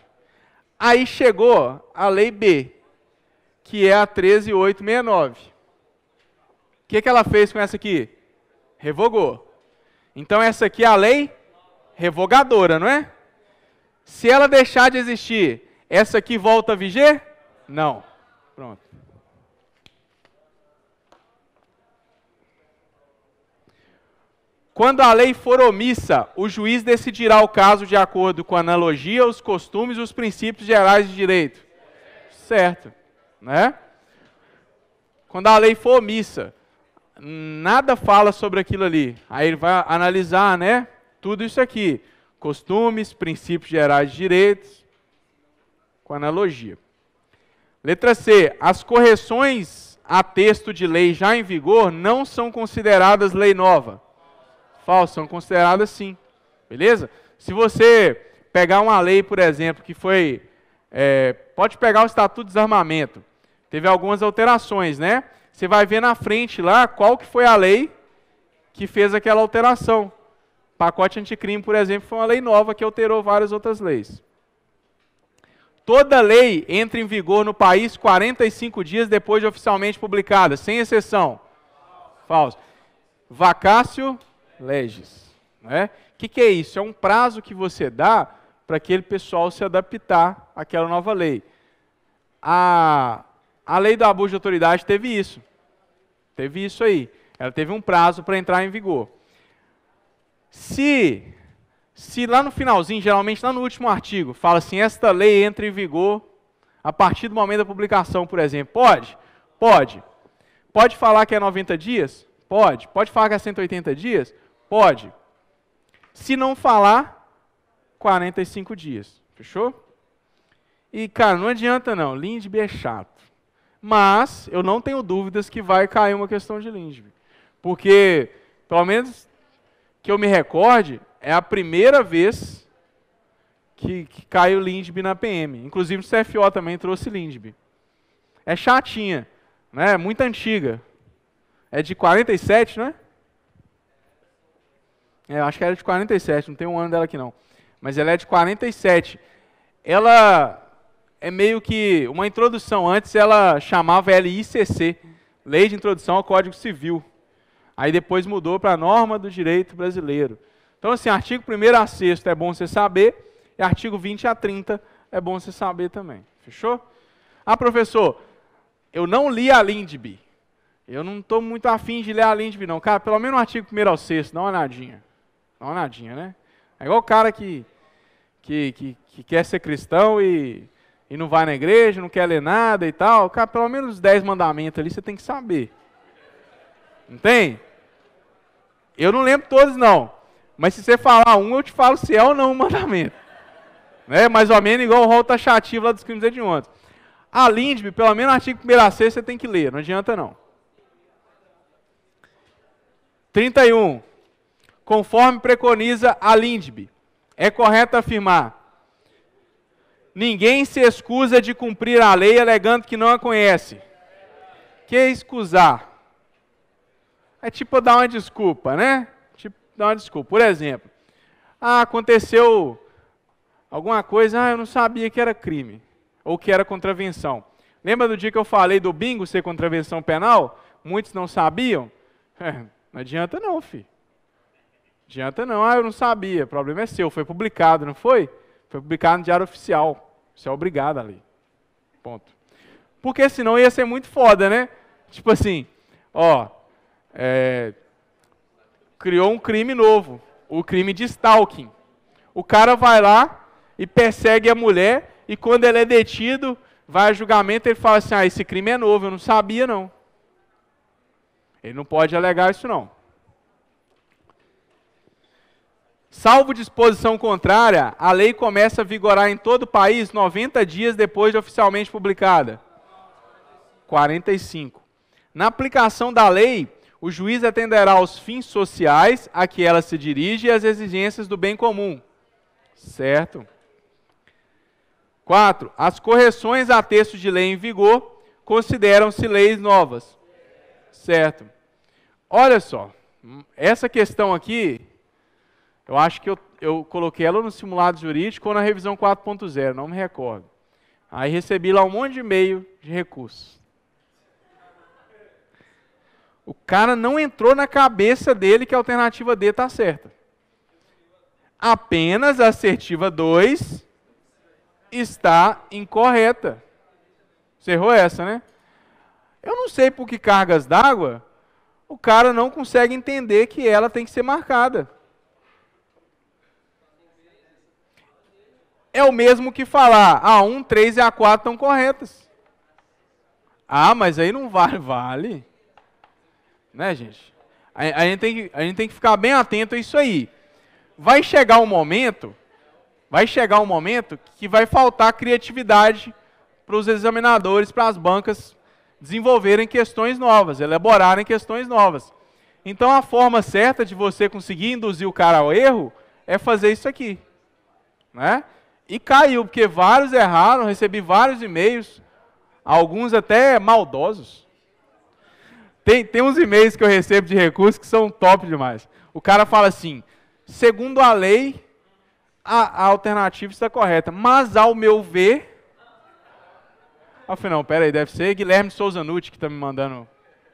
A: Aí chegou a lei B, que é a 13869. O que, que ela fez com essa aqui? Revogou. Então essa aqui é a lei revogadora, não é? Se ela deixar de existir, essa aqui volta a viger? Não. Pronto. Quando a lei for omissa, o juiz decidirá o caso de acordo com a analogia, os costumes e os princípios gerais de direito. Certo, né? Quando a lei for omissa, nada fala sobre aquilo ali. Aí ele vai analisar, né? Tudo isso aqui: costumes, princípios gerais de direitos, com analogia. Letra C. As correções a texto de lei já em vigor não são consideradas lei nova falso, são consideradas sim. Beleza? Se você pegar uma lei, por exemplo, que foi. É, pode pegar o Estatuto de Desarmamento. Teve algumas alterações, né? Você vai ver na frente lá qual que foi a lei que fez aquela alteração. pacote anticrime, por exemplo, foi uma lei nova que alterou várias outras leis. Toda lei entra em vigor no país 45 dias depois de oficialmente publicada, sem exceção. Falso. Vacácio legis. O né? que, que é isso? É um prazo que você dá para aquele pessoal se adaptar àquela nova lei. A, a lei do abuso de autoridade teve isso. Teve isso aí. Ela teve um prazo para entrar em vigor. Se, se lá no finalzinho, geralmente lá no último artigo, fala assim: esta lei entra em vigor a partir do momento da publicação, por exemplo. Pode? Pode. Pode falar que é 90 dias? Pode. Pode falar que é 180 dias? Pode. Se não falar, 45 dias. Fechou? E, cara, não adianta não. Lindbe é chato. Mas eu não tenho dúvidas que vai cair uma questão de Lindbe. Porque, pelo menos que eu me recorde, é a primeira vez que, que caiu Lindbe na PM. Inclusive o CFO também trouxe Lindbe. É chatinha, né? É muito antiga. É de 47, né? É, acho que era de 47, não tem um ano dela aqui não. Mas ela é de 47. Ela é meio que uma introdução. Antes ela chamava LICC, Lei de Introdução ao Código Civil. Aí depois mudou para a norma do direito brasileiro. Então, assim, artigo 1 a 6 é bom você saber, e artigo 20 a 30 é bom você saber também. Fechou? Ah, professor, eu não li a Lindby. Eu não estou muito afim de ler a Lindby, não. Cara, pelo menos o artigo 1 ao 6, dá uma olhadinha. Dá uma nadinha, né? É igual o cara que, que, que, que quer ser cristão e, e não vai na igreja, não quer ler nada e tal. Cara, pelo menos os dez mandamentos ali você tem que saber. Não tem? Eu não lembro todos, não. Mas se você falar um, eu te falo se é ou não um mandamento. (laughs) Né? Mais ou menos igual o rol taxativo tá lá dos crimes de ontem A Lindbe, pelo menos artigo 1 a você tem que ler, não adianta não. 31 conforme preconiza a Lindbe. É correto afirmar: ninguém se excusa de cumprir a lei alegando que não a conhece. Que é excusar? É tipo dar uma desculpa, né? Tipo dar uma desculpa. Por exemplo, ah, aconteceu alguma coisa, ah, eu não sabia que era crime ou que era contravenção. Lembra do dia que eu falei do bingo ser contravenção penal? Muitos não sabiam? É, (laughs) não adianta não, filho. Adianta não, ah, eu não sabia. O problema é seu, foi publicado, não foi? Foi publicado no Diário Oficial. você é obrigado ali. Ponto. Porque senão ia ser muito foda, né? Tipo assim, ó, é, criou um crime novo, o crime de stalking. O cara vai lá e persegue a mulher e quando ele é detido, vai a julgamento, ele fala assim: "Ah, esse crime é novo, eu não sabia não". Ele não pode alegar isso não. Salvo disposição contrária, a lei começa a vigorar em todo o país 90 dias depois de oficialmente publicada. 45. Na aplicação da lei, o juiz atenderá aos fins sociais a que ela se dirige e às exigências do bem comum. Certo? 4. As correções a texto de lei em vigor consideram-se leis novas. Certo? Olha só, hum, essa questão aqui eu acho que eu, eu coloquei ela no simulado jurídico ou na revisão 4.0, não me recordo. Aí recebi lá um monte de e-mail de recursos. O cara não entrou na cabeça dele que a alternativa D está certa. Apenas a assertiva 2 está incorreta. Você errou essa, né? Eu não sei por que cargas d'água o cara não consegue entender que ela tem que ser marcada. é o mesmo que falar a 1, 3 e a 4 estão corretas. Ah, mas aí não vale, (laughs) vale. Né, gente? A, a, gente tem que, a gente tem que ficar bem atento a isso aí. Vai chegar um momento, vai chegar um momento que vai faltar criatividade para os examinadores, para as bancas desenvolverem questões novas, elaborarem questões novas. Então a forma certa de você conseguir induzir o cara ao erro é fazer isso aqui, né? E caiu, porque vários erraram, recebi vários e-mails, alguns até maldosos. Tem, tem uns e-mails que eu recebo de recursos que são top demais. O cara fala assim: segundo a lei, a, a alternativa está correta, mas ao meu ver. Afinal, peraí, deve ser Guilherme Souza Nutti que está me mandando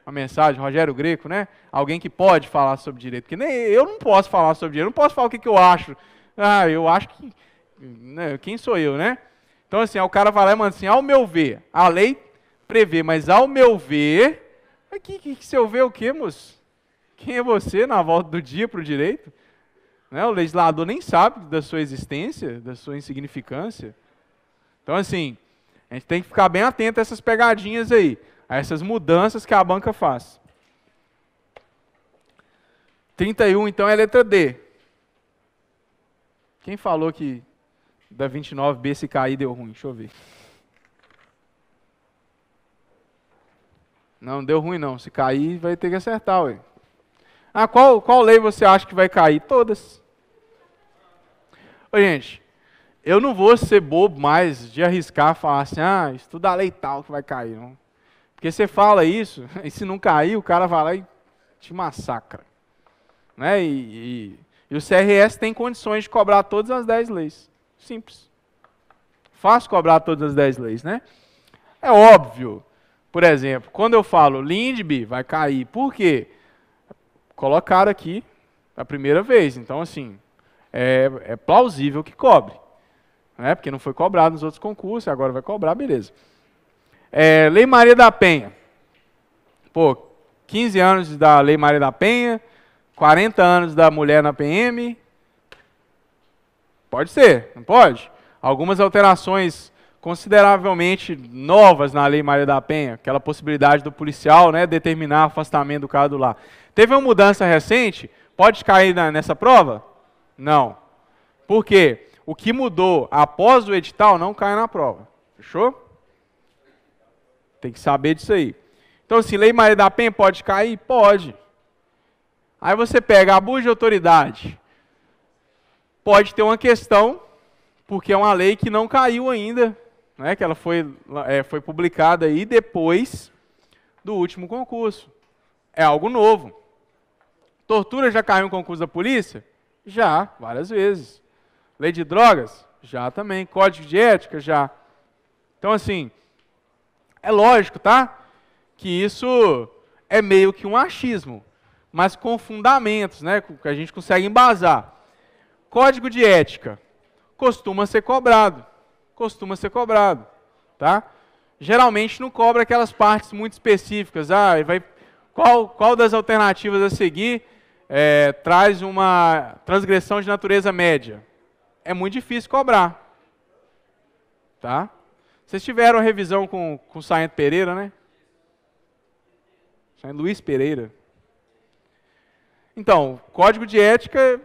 A: uma mensagem, Rogério Greco, né? Alguém que pode falar sobre direito, porque nem eu não posso falar sobre direito, eu não posso falar o que, que eu acho. Ah, eu acho que né, quem sou eu, né? Então, assim, o cara vai lá e manda assim, ao meu ver, a lei prevê, mas ao meu ver, aqui, que, que se eu ver o quê, moço? Quem é você na volta do dia para o direito? Né? O legislador nem sabe da sua existência, da sua insignificância. Então, assim, a gente tem que ficar bem atento a essas pegadinhas aí, a essas mudanças que a banca faz. 31, então, é a letra D. Quem falou que da 29B se cair deu ruim. Deixa eu ver. Não, deu ruim não. Se cair, vai ter que acertar, ué. Ah, qual, qual lei você acha que vai cair? Todas. Ô, gente, eu não vou ser bobo mais de arriscar falar assim, ah, estuda a lei tal que vai cair. Não. Porque você fala isso, (laughs) e se não cair, o cara vai lá e te massacra. Né? E, e, e o CRS tem condições de cobrar todas as 10 leis. Simples. Fácil cobrar todas as dez leis, né? É óbvio. Por exemplo, quando eu falo Lindby, vai cair. Por quê? Colocaram aqui a primeira vez. Então, assim, é, é plausível que cobre. Né? Porque não foi cobrado nos outros concursos, agora vai cobrar, beleza. É, Lei Maria da Penha. Pô, 15 anos da Lei Maria da Penha, 40 anos da mulher na PM, Pode ser, não pode? Algumas alterações consideravelmente novas na Lei Maria da Penha, aquela possibilidade do policial né, determinar afastamento do carro do lar. Teve uma mudança recente? Pode cair na, nessa prova? Não. Por quê? O que mudou após o edital não cai na prova. Fechou? Tem que saber disso aí. Então, assim, Lei Maria da Penha pode cair? Pode. Aí você pega abuso de autoridade pode ter uma questão, porque é uma lei que não caiu ainda, né, que ela foi, é, foi publicada aí depois do último concurso. É algo novo. Tortura já caiu em concurso da polícia? Já, várias vezes. Lei de drogas? Já também. Código de ética? Já. Então, assim, é lógico, tá? Que isso é meio que um achismo, mas com fundamentos, né? Que a gente consegue embasar. Código de ética costuma ser cobrado, costuma ser cobrado, tá? Geralmente não cobra aquelas partes muito específicas. Ah, vai qual qual das alternativas a seguir é, traz uma transgressão de natureza média? É muito difícil cobrar, tá? Vocês tiveram a revisão com com Sainte Pereira, né? Saint Luiz Pereira. Então, código de ética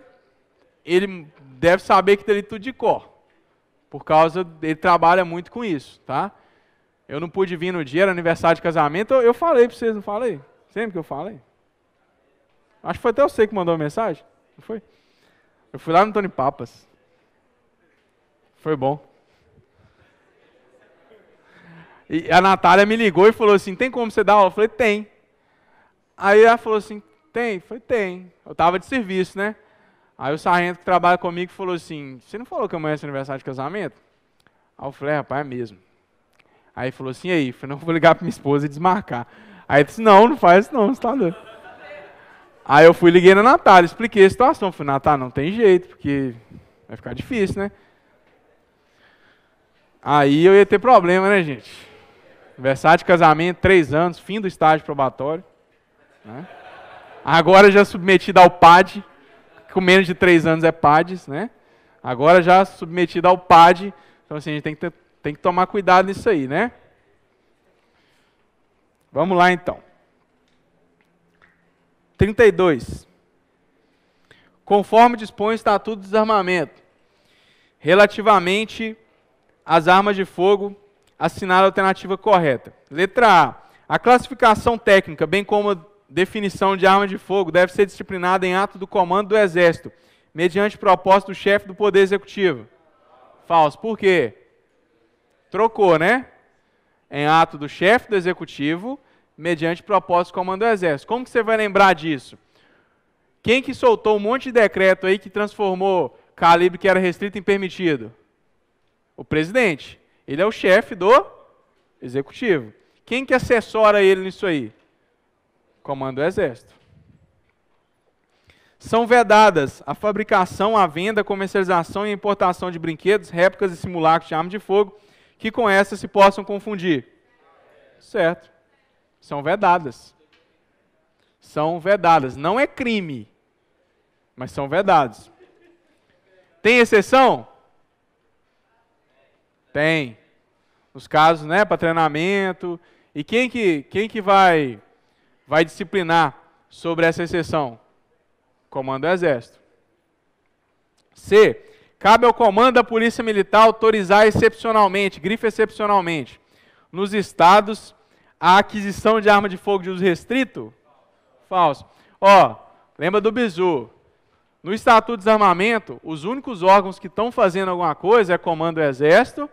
A: ele deve saber que dele tudo de cor. Por causa, ele trabalha muito com isso, tá? Eu não pude vir no dia, era aniversário de casamento, eu falei para vocês, não falei? Sempre que eu falei. Acho que foi até você que mandou a mensagem, não foi? Eu fui lá no Tony Papas. Foi bom. E a Natália me ligou e falou assim: tem como você dar aula? Eu falei: tem. Aí ela falou assim: tem? Eu falei: tem. Eu estava de serviço, né? Aí o sargento que trabalha comigo falou assim: Você não falou que amanhã é seu aniversário de casamento? Aí eu falei: é, Rapaz, é mesmo. Aí ele falou assim: E aí? Eu falei: Não, vou ligar para minha esposa e desmarcar. Aí ele disse: Não, não faz isso, não, você está doido. Aí eu fui liguei na Natália, expliquei a situação. Falei: Natália, não tem jeito, porque vai ficar difícil, né? Aí eu ia ter problema, né, gente? Aniversário de casamento, três anos, fim do estágio probatório. Né? Agora já submetido ao PAD com menos de três anos é Pades, né? Agora já submetido ao PAD, então assim, a gente tem que, ter, tem que tomar cuidado nisso aí, né? Vamos lá então. 32. Conforme dispõe o Estatuto de Desarmamento, relativamente às armas de fogo, assinala a alternativa correta. Letra A. A classificação técnica, bem como definição de arma de fogo deve ser disciplinada em ato do comando do Exército, mediante proposta do chefe do Poder Executivo. Falso. Por quê? Trocou, né? Em ato do chefe do Executivo, mediante proposta do comando do Exército. Como que você vai lembrar disso? Quem que soltou um monte de decreto aí que transformou calibre que era restrito em permitido? O presidente. Ele é o chefe do executivo. Quem que assessora ele nisso aí? comando do exército. São vedadas a fabricação, a venda, a comercialização e a importação de brinquedos, réplicas e simulacros de arma de fogo que com essas se possam confundir. Certo. São vedadas. São vedadas. Não é crime, mas são vedados. Tem exceção? Tem. Nos casos, né, para treinamento. E quem que, quem que vai vai disciplinar sobre essa exceção? Comando do Exército. C. Cabe ao comando da Polícia Militar autorizar excepcionalmente, grife excepcionalmente, nos estados a aquisição de arma de fogo de uso restrito? Falso. Ó, lembra do bizu. No Estatuto de Desarmamento, os únicos órgãos que estão fazendo alguma coisa é Comando do Exército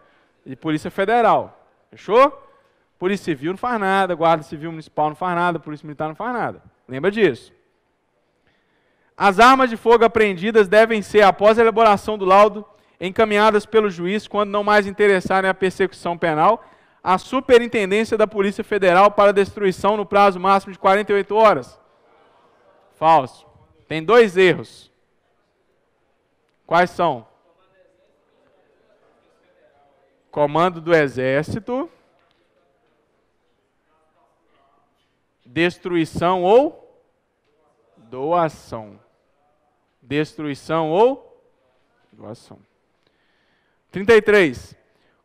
A: e Polícia Federal. Fechou? Polícia Civil não faz nada, Guarda Civil Municipal não faz nada, Polícia Militar não faz nada. Lembra disso. As armas de fogo apreendidas devem ser, após a elaboração do laudo, encaminhadas pelo juiz, quando não mais interessarem a persecução penal, à Superintendência da Polícia Federal para destruição no prazo máximo de 48 horas. Falso. Tem dois erros. Quais são? Comando do Exército destruição ou doação. Destruição ou doação. 33.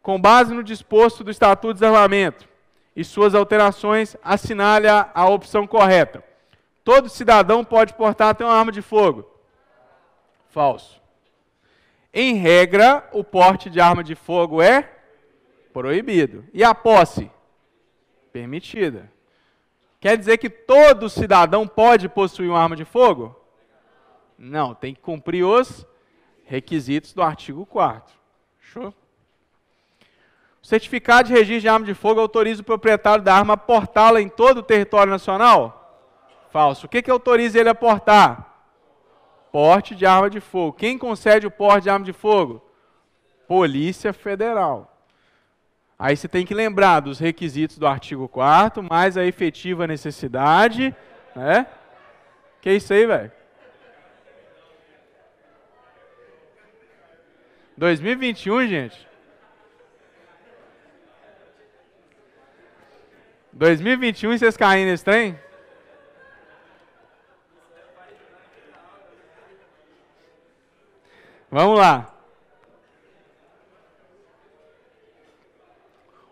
A: Com base no disposto do Estatuto de Desarmamento e suas alterações, assinale a, a opção correta. Todo cidadão pode portar até uma arma de fogo. Falso. Em regra, o porte de arma de fogo é proibido. E a posse? Permitida. Quer dizer que todo cidadão pode possuir uma arma de fogo? Não, tem que cumprir os requisitos do artigo 4. Show? O certificado de registro de arma de fogo autoriza o proprietário da arma a portá-la em todo o território nacional? Falso. O que, que autoriza ele a portar? Porte de arma de fogo. Quem concede o porte de arma de fogo? Polícia Federal. Aí você tem que lembrar dos requisitos do artigo 4 mais a efetiva necessidade, né? Que é isso aí, velho? 2021, gente. 2021 vocês caem nesse trem? Vamos lá.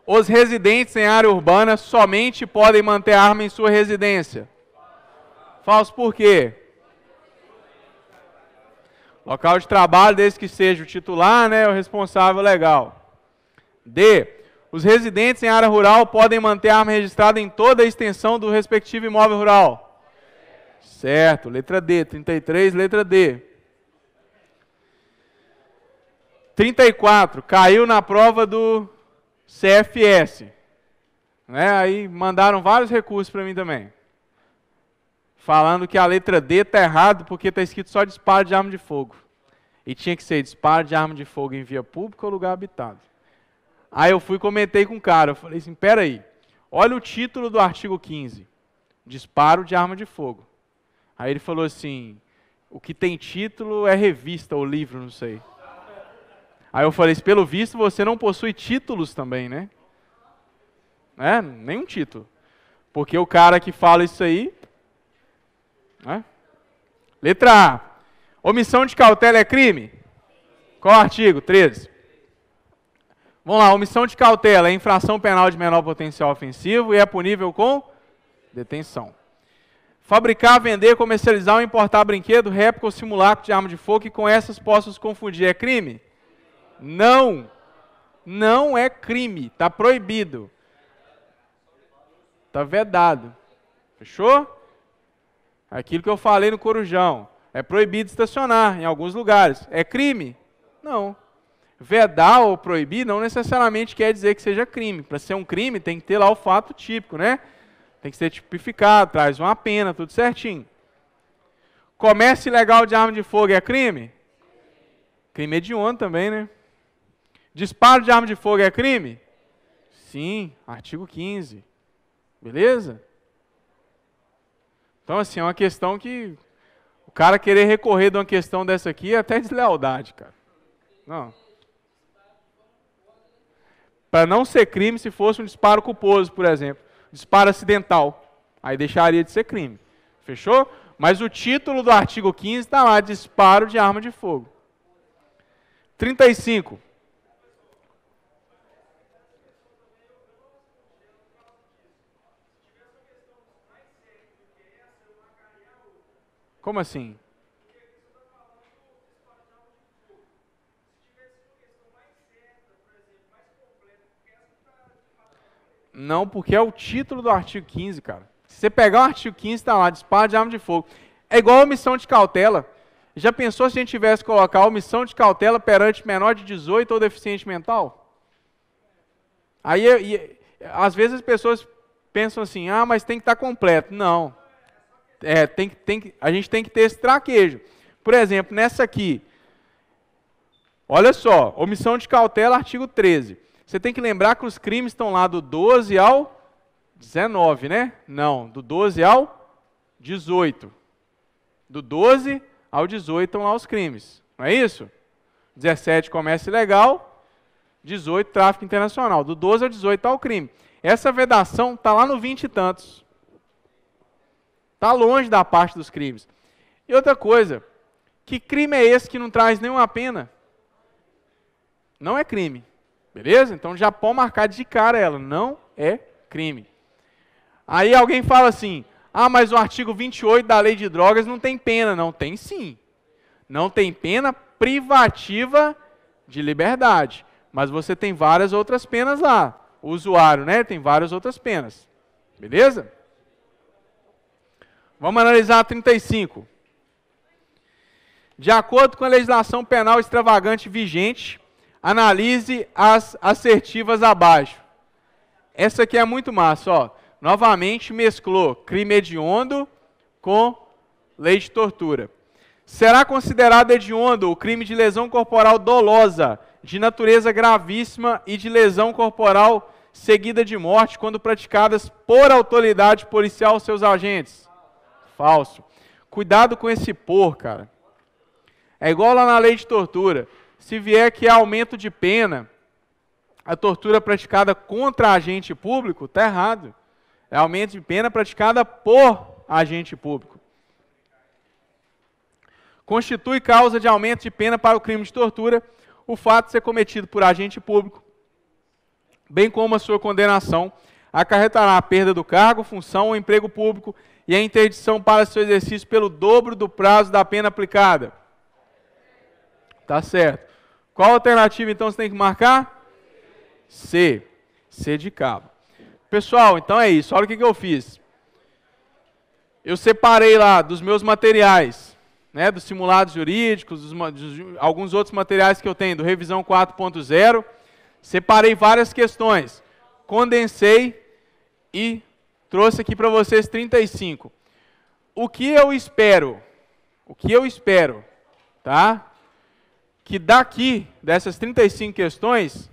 A: Os residentes em área urbana somente podem manter arma em sua residência. Falso por quê? Local de trabalho, desde que seja o titular, né, é o responsável legal. D. Os residentes em área rural podem manter arma registrada em toda a extensão do respectivo imóvel rural. Certo. Letra D. 33, letra D. 34. Caiu na prova do CFS. Né? Aí mandaram vários recursos para mim também. Falando que a letra D está errado porque está escrito só disparo de arma de fogo. E tinha que ser disparo de arma de fogo em via pública ou lugar habitado. Aí eu fui e comentei com o cara, eu falei assim, peraí, olha o título do artigo 15, disparo de arma de fogo. Aí ele falou assim, o que tem título é revista ou livro, não sei. Aí eu falei: pelo visto você não possui títulos também, né? Né? Nenhum título. Porque o cara que fala isso aí. Né? Letra A. Omissão de cautela é crime? Qual artigo? 13. Vamos lá, omissão de cautela é infração penal de menor potencial ofensivo e é punível com detenção. Fabricar, vender, comercializar ou importar brinquedo, réplica ou simulacro de arma de fogo que com essas possas confundir é crime? Não! Não é crime, está proibido. Está vedado. Fechou? Aquilo que eu falei no Corujão. É proibido estacionar em alguns lugares. É crime? Não. Vedar ou proibir não necessariamente quer dizer que seja crime. Para ser um crime, tem que ter lá o fato típico, né? Tem que ser tipificado, traz uma pena, tudo certinho. Comércio ilegal de arma de fogo é crime? Crime hediondo também, né? Disparo de arma de fogo é crime? Sim, artigo 15. Beleza? Então, assim, é uma questão que o cara querer recorrer de uma questão dessa aqui é até deslealdade, cara. Não. Para não ser crime se fosse um disparo culposo, por exemplo. Disparo acidental. Aí deixaria de ser crime. Fechou? Mas o título do artigo 15 está lá: disparo de arma de fogo. 35. Como assim? Não, porque é o título do artigo 15, cara. Se você pegar o artigo 15, está lá, disparo de arma de fogo. É igual a omissão de cautela. Já pensou se a gente tivesse que colocar omissão de cautela perante menor de 18 ou deficiente mental? Aí, e, às vezes as pessoas pensam assim, ah, mas tem que estar tá completo. Não é, tem, tem, a gente tem que ter esse traquejo. Por exemplo, nessa aqui. Olha só, omissão de cautela, artigo 13. Você tem que lembrar que os crimes estão lá do 12 ao 19, né? Não, do 12 ao 18. Do 12 ao 18 estão lá os crimes. Não é isso? 17, comércio ilegal. 18, tráfico internacional. Do 12 ao 18 está o crime. Essa vedação está lá no 20 e tantos. Está longe da parte dos crimes. E outra coisa, que crime é esse que não traz nenhuma pena? Não é crime. Beleza? Então já pode marcar de cara ela, não é crime. Aí alguém fala assim: "Ah, mas o artigo 28 da Lei de Drogas não tem pena, não tem sim. Não tem pena privativa de liberdade, mas você tem várias outras penas lá. O usuário, né, tem várias outras penas. Beleza? Vamos analisar a 35. De acordo com a legislação penal extravagante vigente, analise as assertivas abaixo. Essa aqui é muito massa, ó. Novamente mesclou crime hediondo com lei de tortura. Será considerado hediondo o crime de lesão corporal dolosa, de natureza gravíssima e de lesão corporal seguida de morte quando praticadas por autoridade policial ou seus agentes? falso. Cuidado com esse por, cara. É igual lá na lei de tortura. Se vier que é aumento de pena, a tortura praticada contra agente público, está errado. É aumento de pena praticada por agente público. Constitui causa de aumento de pena para o crime de tortura o fato de ser cometido por agente público, bem como a sua condenação, acarretará a perda do cargo, função ou emprego público e a interdição para seu exercício pelo dobro do prazo da pena aplicada. Tá certo. Qual alternativa então você tem que marcar? C. C de cabo. Pessoal, então é isso. Olha o que, eu fiz. Eu separei lá dos meus materiais, né, dos simulados jurídicos, dos, dos, alguns outros materiais que eu tenho, do Revisão 4.0. Separei várias questões, condensei e trouxe aqui para vocês 35. O que eu espero? O que eu espero, tá? Que daqui, dessas 35 questões,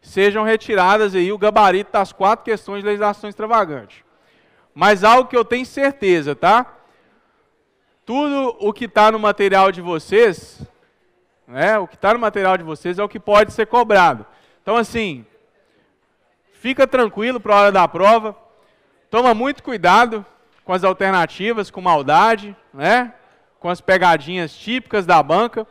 A: sejam retiradas aí o gabarito das quatro questões de legislação extravagante. Mas algo que eu tenho certeza, tá? Tudo o que está no material de vocês, né, o que está no material de vocês é o que pode ser cobrado. Então, assim, fica tranquilo para a hora da prova. Toma muito cuidado com as alternativas, com maldade, né? com as pegadinhas típicas da banca.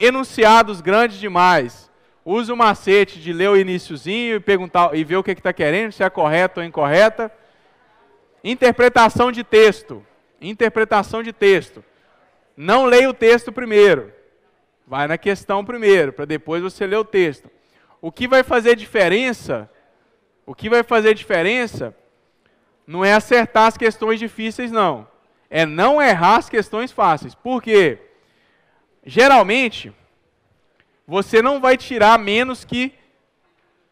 A: Enunciados grandes demais. Usa o macete de ler o iníciozinho e perguntar e ver o que está que tá querendo, se é correta ou incorreta. Interpretação de texto. Interpretação de texto. Não leia o texto primeiro. Vai na questão primeiro, para depois você ler o texto. O que vai fazer diferença? O que vai fazer diferença não é acertar as questões difíceis, não. É não errar as questões fáceis. Por quê? Geralmente, você não vai tirar menos que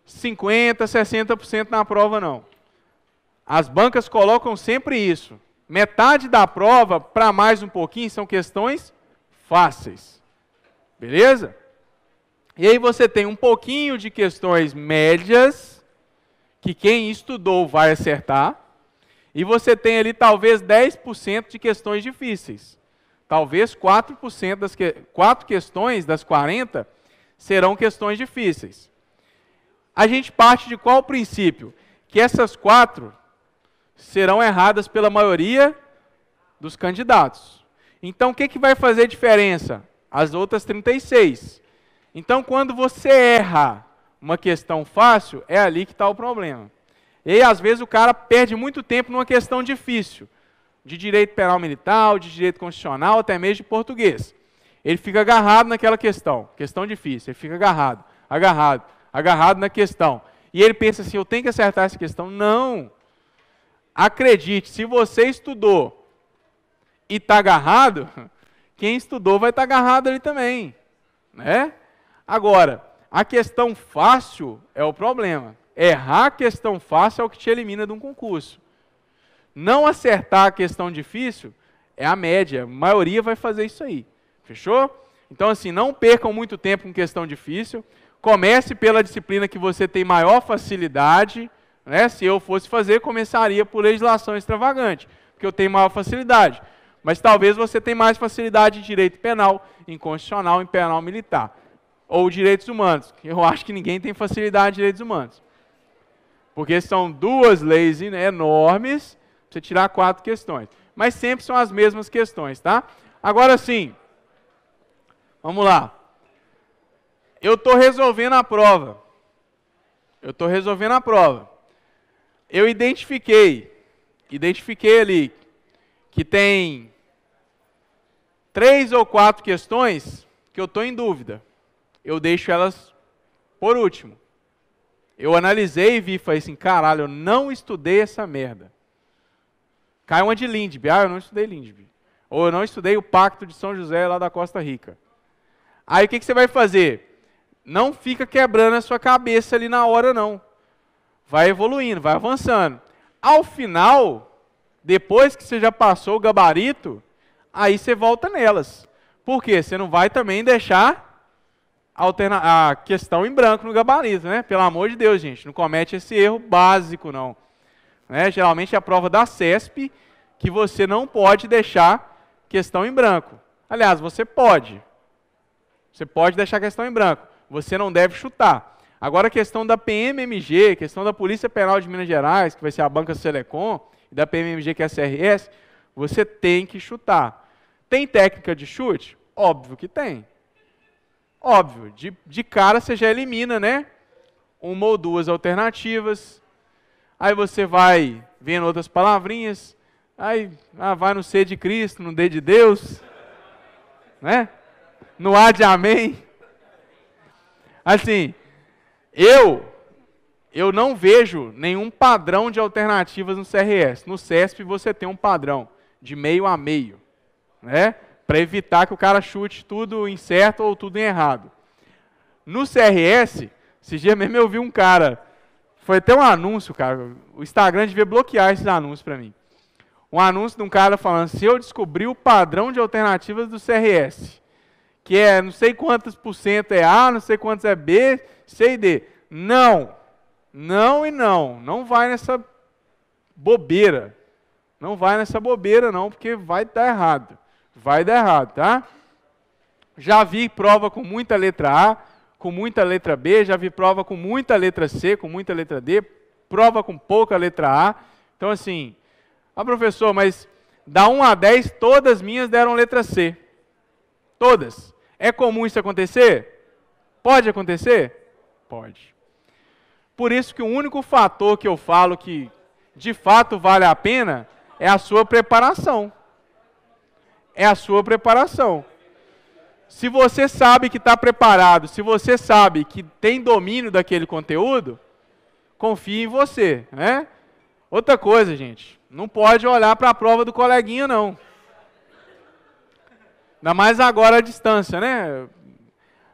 A: 50, 60% na prova, não. As bancas colocam sempre isso. Metade da prova, para mais um pouquinho, são questões fáceis. Beleza? E aí você tem um pouquinho de questões médias, que quem estudou vai acertar, e você tem ali talvez 10% de questões difíceis. Talvez 4% das que, 4 questões das 40 serão questões difíceis. A gente parte de qual princípio? Que essas quatro serão erradas pela maioria dos candidatos. Então, o que, que vai fazer diferença? As outras 36. Então, quando você erra uma questão fácil, é ali que está o problema. E aí, às vezes, o cara perde muito tempo numa questão difícil, de direito penal militar, de direito constitucional, até mesmo de português. Ele fica agarrado naquela questão, questão difícil, ele fica agarrado, agarrado, agarrado na questão. E ele pensa assim: eu tenho que acertar essa questão. Não! Acredite, se você estudou e está agarrado, (laughs) quem estudou vai estar tá agarrado ali também. Né? Agora, a questão fácil é o problema. Errar a questão fácil é o que te elimina de um concurso. Não acertar a questão difícil é a média. A maioria vai fazer isso aí. Fechou? Então, assim, não percam muito tempo com questão difícil. Comece pela disciplina que você tem maior facilidade. Né? Se eu fosse fazer, começaria por legislação extravagante, porque eu tenho maior facilidade. Mas talvez você tenha mais facilidade em direito penal, em constitucional, em penal militar. Ou direitos humanos. Eu acho que ninguém tem facilidade em direitos humanos. Porque são duas leis enormes, você tirar quatro questões. Mas sempre são as mesmas questões, tá? Agora sim, vamos lá. Eu estou resolvendo a prova. Eu estou resolvendo a prova. Eu identifiquei, identifiquei ali que tem três ou quatro questões que eu estou em dúvida. Eu deixo elas por último. Eu analisei e vi, falei assim, caralho, eu não estudei essa merda. Cai uma de Lindby, ah, eu não estudei Lindby. Ou eu não estudei o Pacto de São José lá da Costa Rica. Aí o que, que você vai fazer? Não fica quebrando a sua cabeça ali na hora, não. Vai evoluindo, vai avançando. Ao final, depois que você já passou o gabarito, aí você volta nelas. Por quê? Você não vai também deixar a questão em branco no gabarito, né? Pelo amor de Deus, gente, não comete esse erro básico, não. Né? Geralmente é a prova da CESP que você não pode deixar questão em branco. Aliás, você pode. Você pode deixar questão em branco. Você não deve chutar. Agora, a questão da PMMG, questão da Polícia Penal de Minas Gerais, que vai ser a banca Selecom, e da PMMG, que é a CRS, você tem que chutar. Tem técnica de chute? Óbvio que tem. Óbvio, de, de cara você já elimina, né? Uma ou duas alternativas. Aí você vai vendo outras palavrinhas. Aí ah, vai no C de Cristo, no D de Deus. Né? No A de Amém. Assim, eu eu não vejo nenhum padrão de alternativas no CRS. No CESP você tem um padrão de meio a meio, né? para evitar que o cara chute tudo incerto ou tudo errado. No CRS, esse dia mesmo eu vi um cara, foi até um anúncio, cara, o Instagram devia bloquear esses anúncios para mim. Um anúncio de um cara falando, se eu descobrir o padrão de alternativas do CRS, que é não sei quantos por cento é A, não sei quantos é B, C e D. Não, não e não, não vai nessa bobeira. Não vai nessa bobeira não, porque vai estar errado vai dar errado, tá? Já vi prova com muita letra A, com muita letra B, já vi prova com muita letra C, com muita letra D, prova com pouca letra A. Então, assim, ah, professor, mas da 1 a 10, todas minhas deram letra C. Todas. É comum isso acontecer? Pode acontecer? Pode. Por isso que o único fator que eu falo que de fato vale a pena é a sua preparação é a sua preparação. Se você sabe que está preparado, se você sabe que tem domínio daquele conteúdo, confie em você, né? Outra coisa, gente, não pode olhar para a prova do coleguinha, não. Ainda mais agora a distância, né?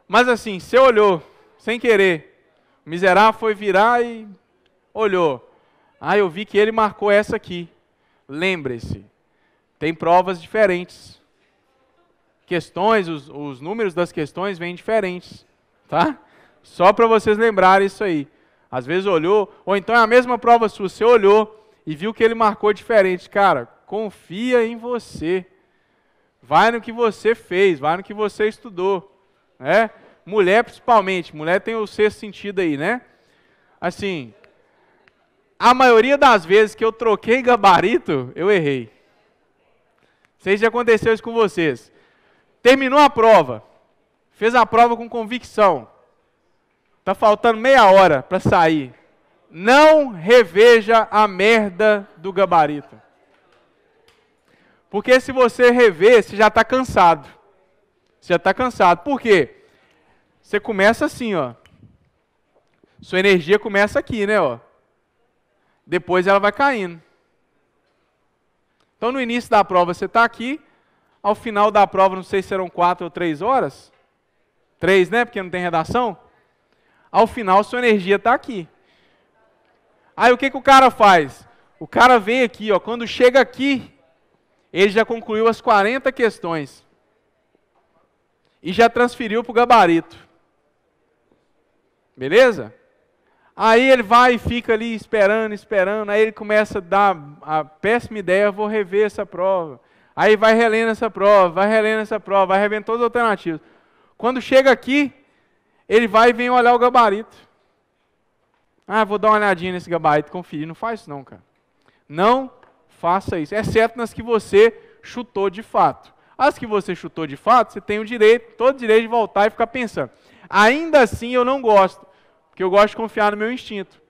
A: Mas assim, você olhou, sem querer. O miserável foi virar e olhou. Ah, eu vi que ele marcou essa aqui. Lembre-se, tem provas diferentes questões, os, os números das questões vêm diferentes, tá? Só para vocês lembrarem isso aí. Às vezes olhou, ou então é a mesma prova sua, você olhou e viu que ele marcou diferente. Cara, confia em você. Vai no que você fez, vai no que você estudou. Né? Mulher, principalmente, mulher tem o sexto sentido aí, né? Assim, a maioria das vezes que eu troquei gabarito, eu errei. Não sei se aconteceu isso com vocês. Terminou a prova. Fez a prova com convicção. Tá faltando meia hora para sair. Não reveja a merda do gabarito. Porque se você rever, você já está cansado. Você já está cansado. Por quê? Você começa assim, ó. Sua energia começa aqui, né, ó. Depois ela vai caindo. Então no início da prova você está aqui, ao final da prova, não sei se eram quatro ou três horas, três, né? Porque não tem redação. Ao final, sua energia está aqui. Aí o que, que o cara faz? O cara vem aqui, ó, quando chega aqui, ele já concluiu as 40 questões e já transferiu para o gabarito. Beleza? Aí ele vai e fica ali esperando, esperando. Aí ele começa a dar a péssima ideia: vou rever essa prova. Aí vai relendo essa prova, vai relendo essa prova, vai revendo todas as alternativas. Quando chega aqui, ele vai e vem olhar o gabarito. Ah, vou dar uma olhadinha nesse gabarito, conferir. Não faz isso não, cara. Não faça isso, exceto nas que você chutou de fato. As que você chutou de fato, você tem o direito, todo o direito de voltar e ficar pensando. Ainda assim, eu não gosto, porque eu gosto de confiar no meu instinto.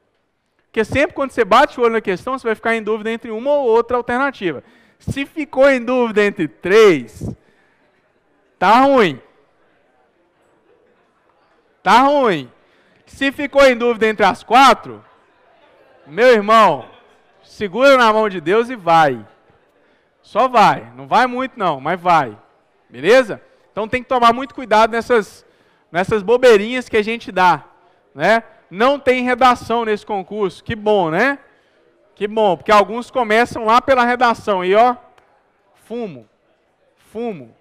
A: Porque sempre quando você bate o olho na questão, você vai ficar em dúvida entre uma ou outra alternativa. Se ficou em dúvida entre três, tá ruim. Tá ruim. Se ficou em dúvida entre as quatro, meu irmão, segura na mão de Deus e vai. Só vai. Não vai muito não, mas vai. Beleza? Então tem que tomar muito cuidado nessas, nessas bobeirinhas que a gente dá, né? Não tem redação nesse concurso. Que bom, né? Que bom, porque alguns começam lá pela redação e ó, fumo, fumo,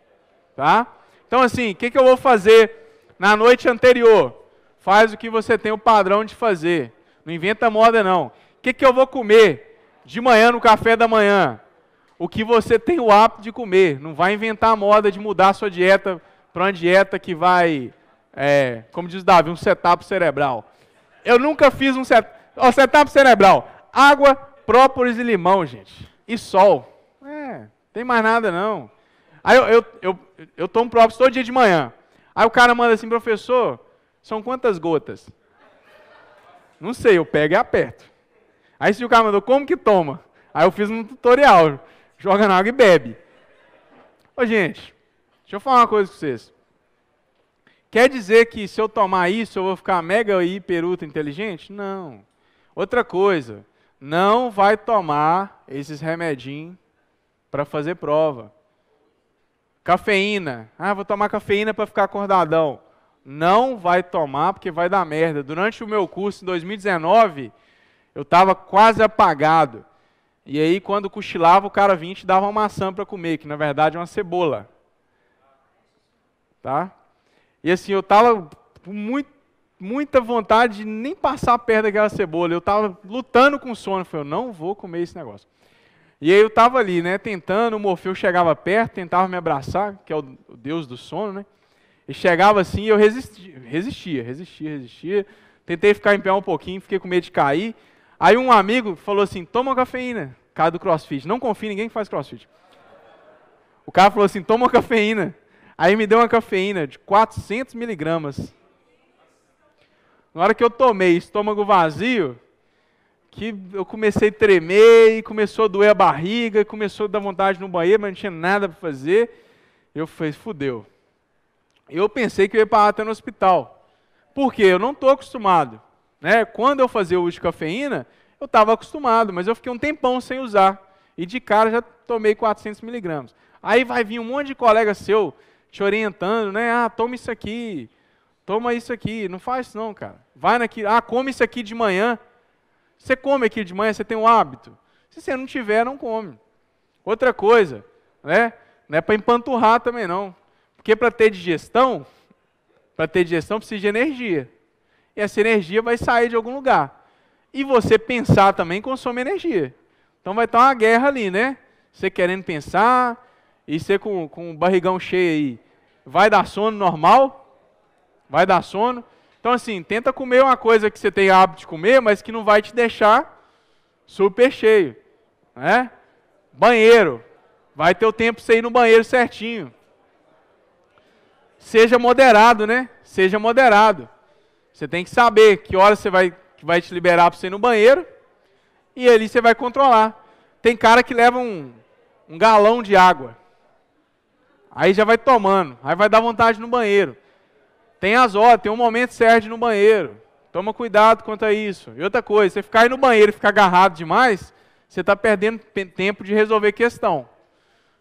A: tá? Então assim, o que, que eu vou fazer na noite anterior? Faz o que você tem o padrão de fazer. Não inventa moda não. O que, que eu vou comer de manhã no café da manhã? O que você tem o hábito de comer. Não vai inventar a moda de mudar a sua dieta para uma dieta que vai, é, como diz Davi, um setup cerebral. Eu nunca fiz um set, oh, setup cerebral. Água, própolis e limão, gente. E sol. É, não tem mais nada não. Aí eu, eu, eu, eu tomo própolis todo dia de manhã. Aí o cara manda assim, professor, são quantas gotas? Não sei, eu pego e aperto. Aí se o cara mandou, como que toma? Aí eu fiz um tutorial, joga na água e bebe. Ô gente, deixa eu falar uma coisa com vocês. Quer dizer que se eu tomar isso eu vou ficar mega hiper ultra inteligente? Não. Outra coisa, não vai tomar esses remedinhos para fazer prova. Cafeína. Ah, vou tomar cafeína para ficar acordadão. Não vai tomar porque vai dar merda. Durante o meu curso em 2019, eu estava quase apagado. E aí, quando cochilava, o cara vinha e te dava uma maçã para comer, que na verdade é uma cebola. Tá? E assim, eu estava muito muita vontade de nem passar perto daquela cebola. Eu estava lutando com sono. Eu falei, eu não vou comer esse negócio. E aí eu estava ali, né, tentando, o Morfeu chegava perto, tentava me abraçar, que é o deus do sono, né? E chegava assim e eu resistia, resistia, resistia, resistia. Tentei ficar em pé um pouquinho, fiquei com medo de cair. Aí um amigo falou assim, toma cafeína, cara do crossfit. Não confia em ninguém que faz crossfit. O cara falou assim, toma cafeína. Aí me deu uma cafeína de 400 miligramas. Na hora que eu tomei estômago vazio, que eu comecei a tremer e começou a doer a barriga, e começou a dar vontade no banheiro, mas não tinha nada para fazer. Eu falei, fudeu. Eu pensei que eu ia parar até no hospital. Por quê? Eu não estou acostumado. Né? Quando eu fazia o uso de cafeína, eu estava acostumado, mas eu fiquei um tempão sem usar. E de cara já tomei 400 miligramas. Aí vai vir um monte de colega seu te orientando, né? Ah, toma isso aqui, Toma isso aqui, não faz isso não, cara. Vai naquilo, ah, come isso aqui de manhã. Você come aqui de manhã, você tem um hábito. Se você não tiver, não come. Outra coisa, né? Não é para empanturrar também não. Porque para ter digestão, para ter digestão precisa de energia. E essa energia vai sair de algum lugar. E você pensar também consome energia. Então vai estar tá uma guerra ali, né? Você querendo pensar e você com, com o barrigão cheio aí. Vai dar sono normal? vai dar sono. Então, assim, tenta comer uma coisa que você tem hábito de comer, mas que não vai te deixar super cheio. Né? Banheiro. Vai ter o tempo de você ir no banheiro certinho. Seja moderado, né? Seja moderado. Você tem que saber que hora você vai, que vai te liberar para você ir no banheiro e ali você vai controlar. Tem cara que leva um, um galão de água. Aí já vai tomando, aí vai dar vontade no banheiro. Tem as horas, tem um momento certo no banheiro. Toma cuidado quanto a isso. E outra coisa, você ficar aí no banheiro e ficar agarrado demais, você está perdendo tempo de resolver questão.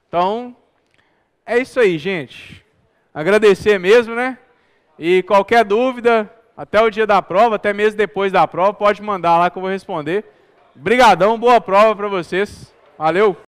A: Então, é isso aí, gente. Agradecer mesmo, né? E qualquer dúvida, até o dia da prova, até mesmo depois da prova, pode mandar lá que eu vou responder. Brigadão, boa prova para vocês. Valeu!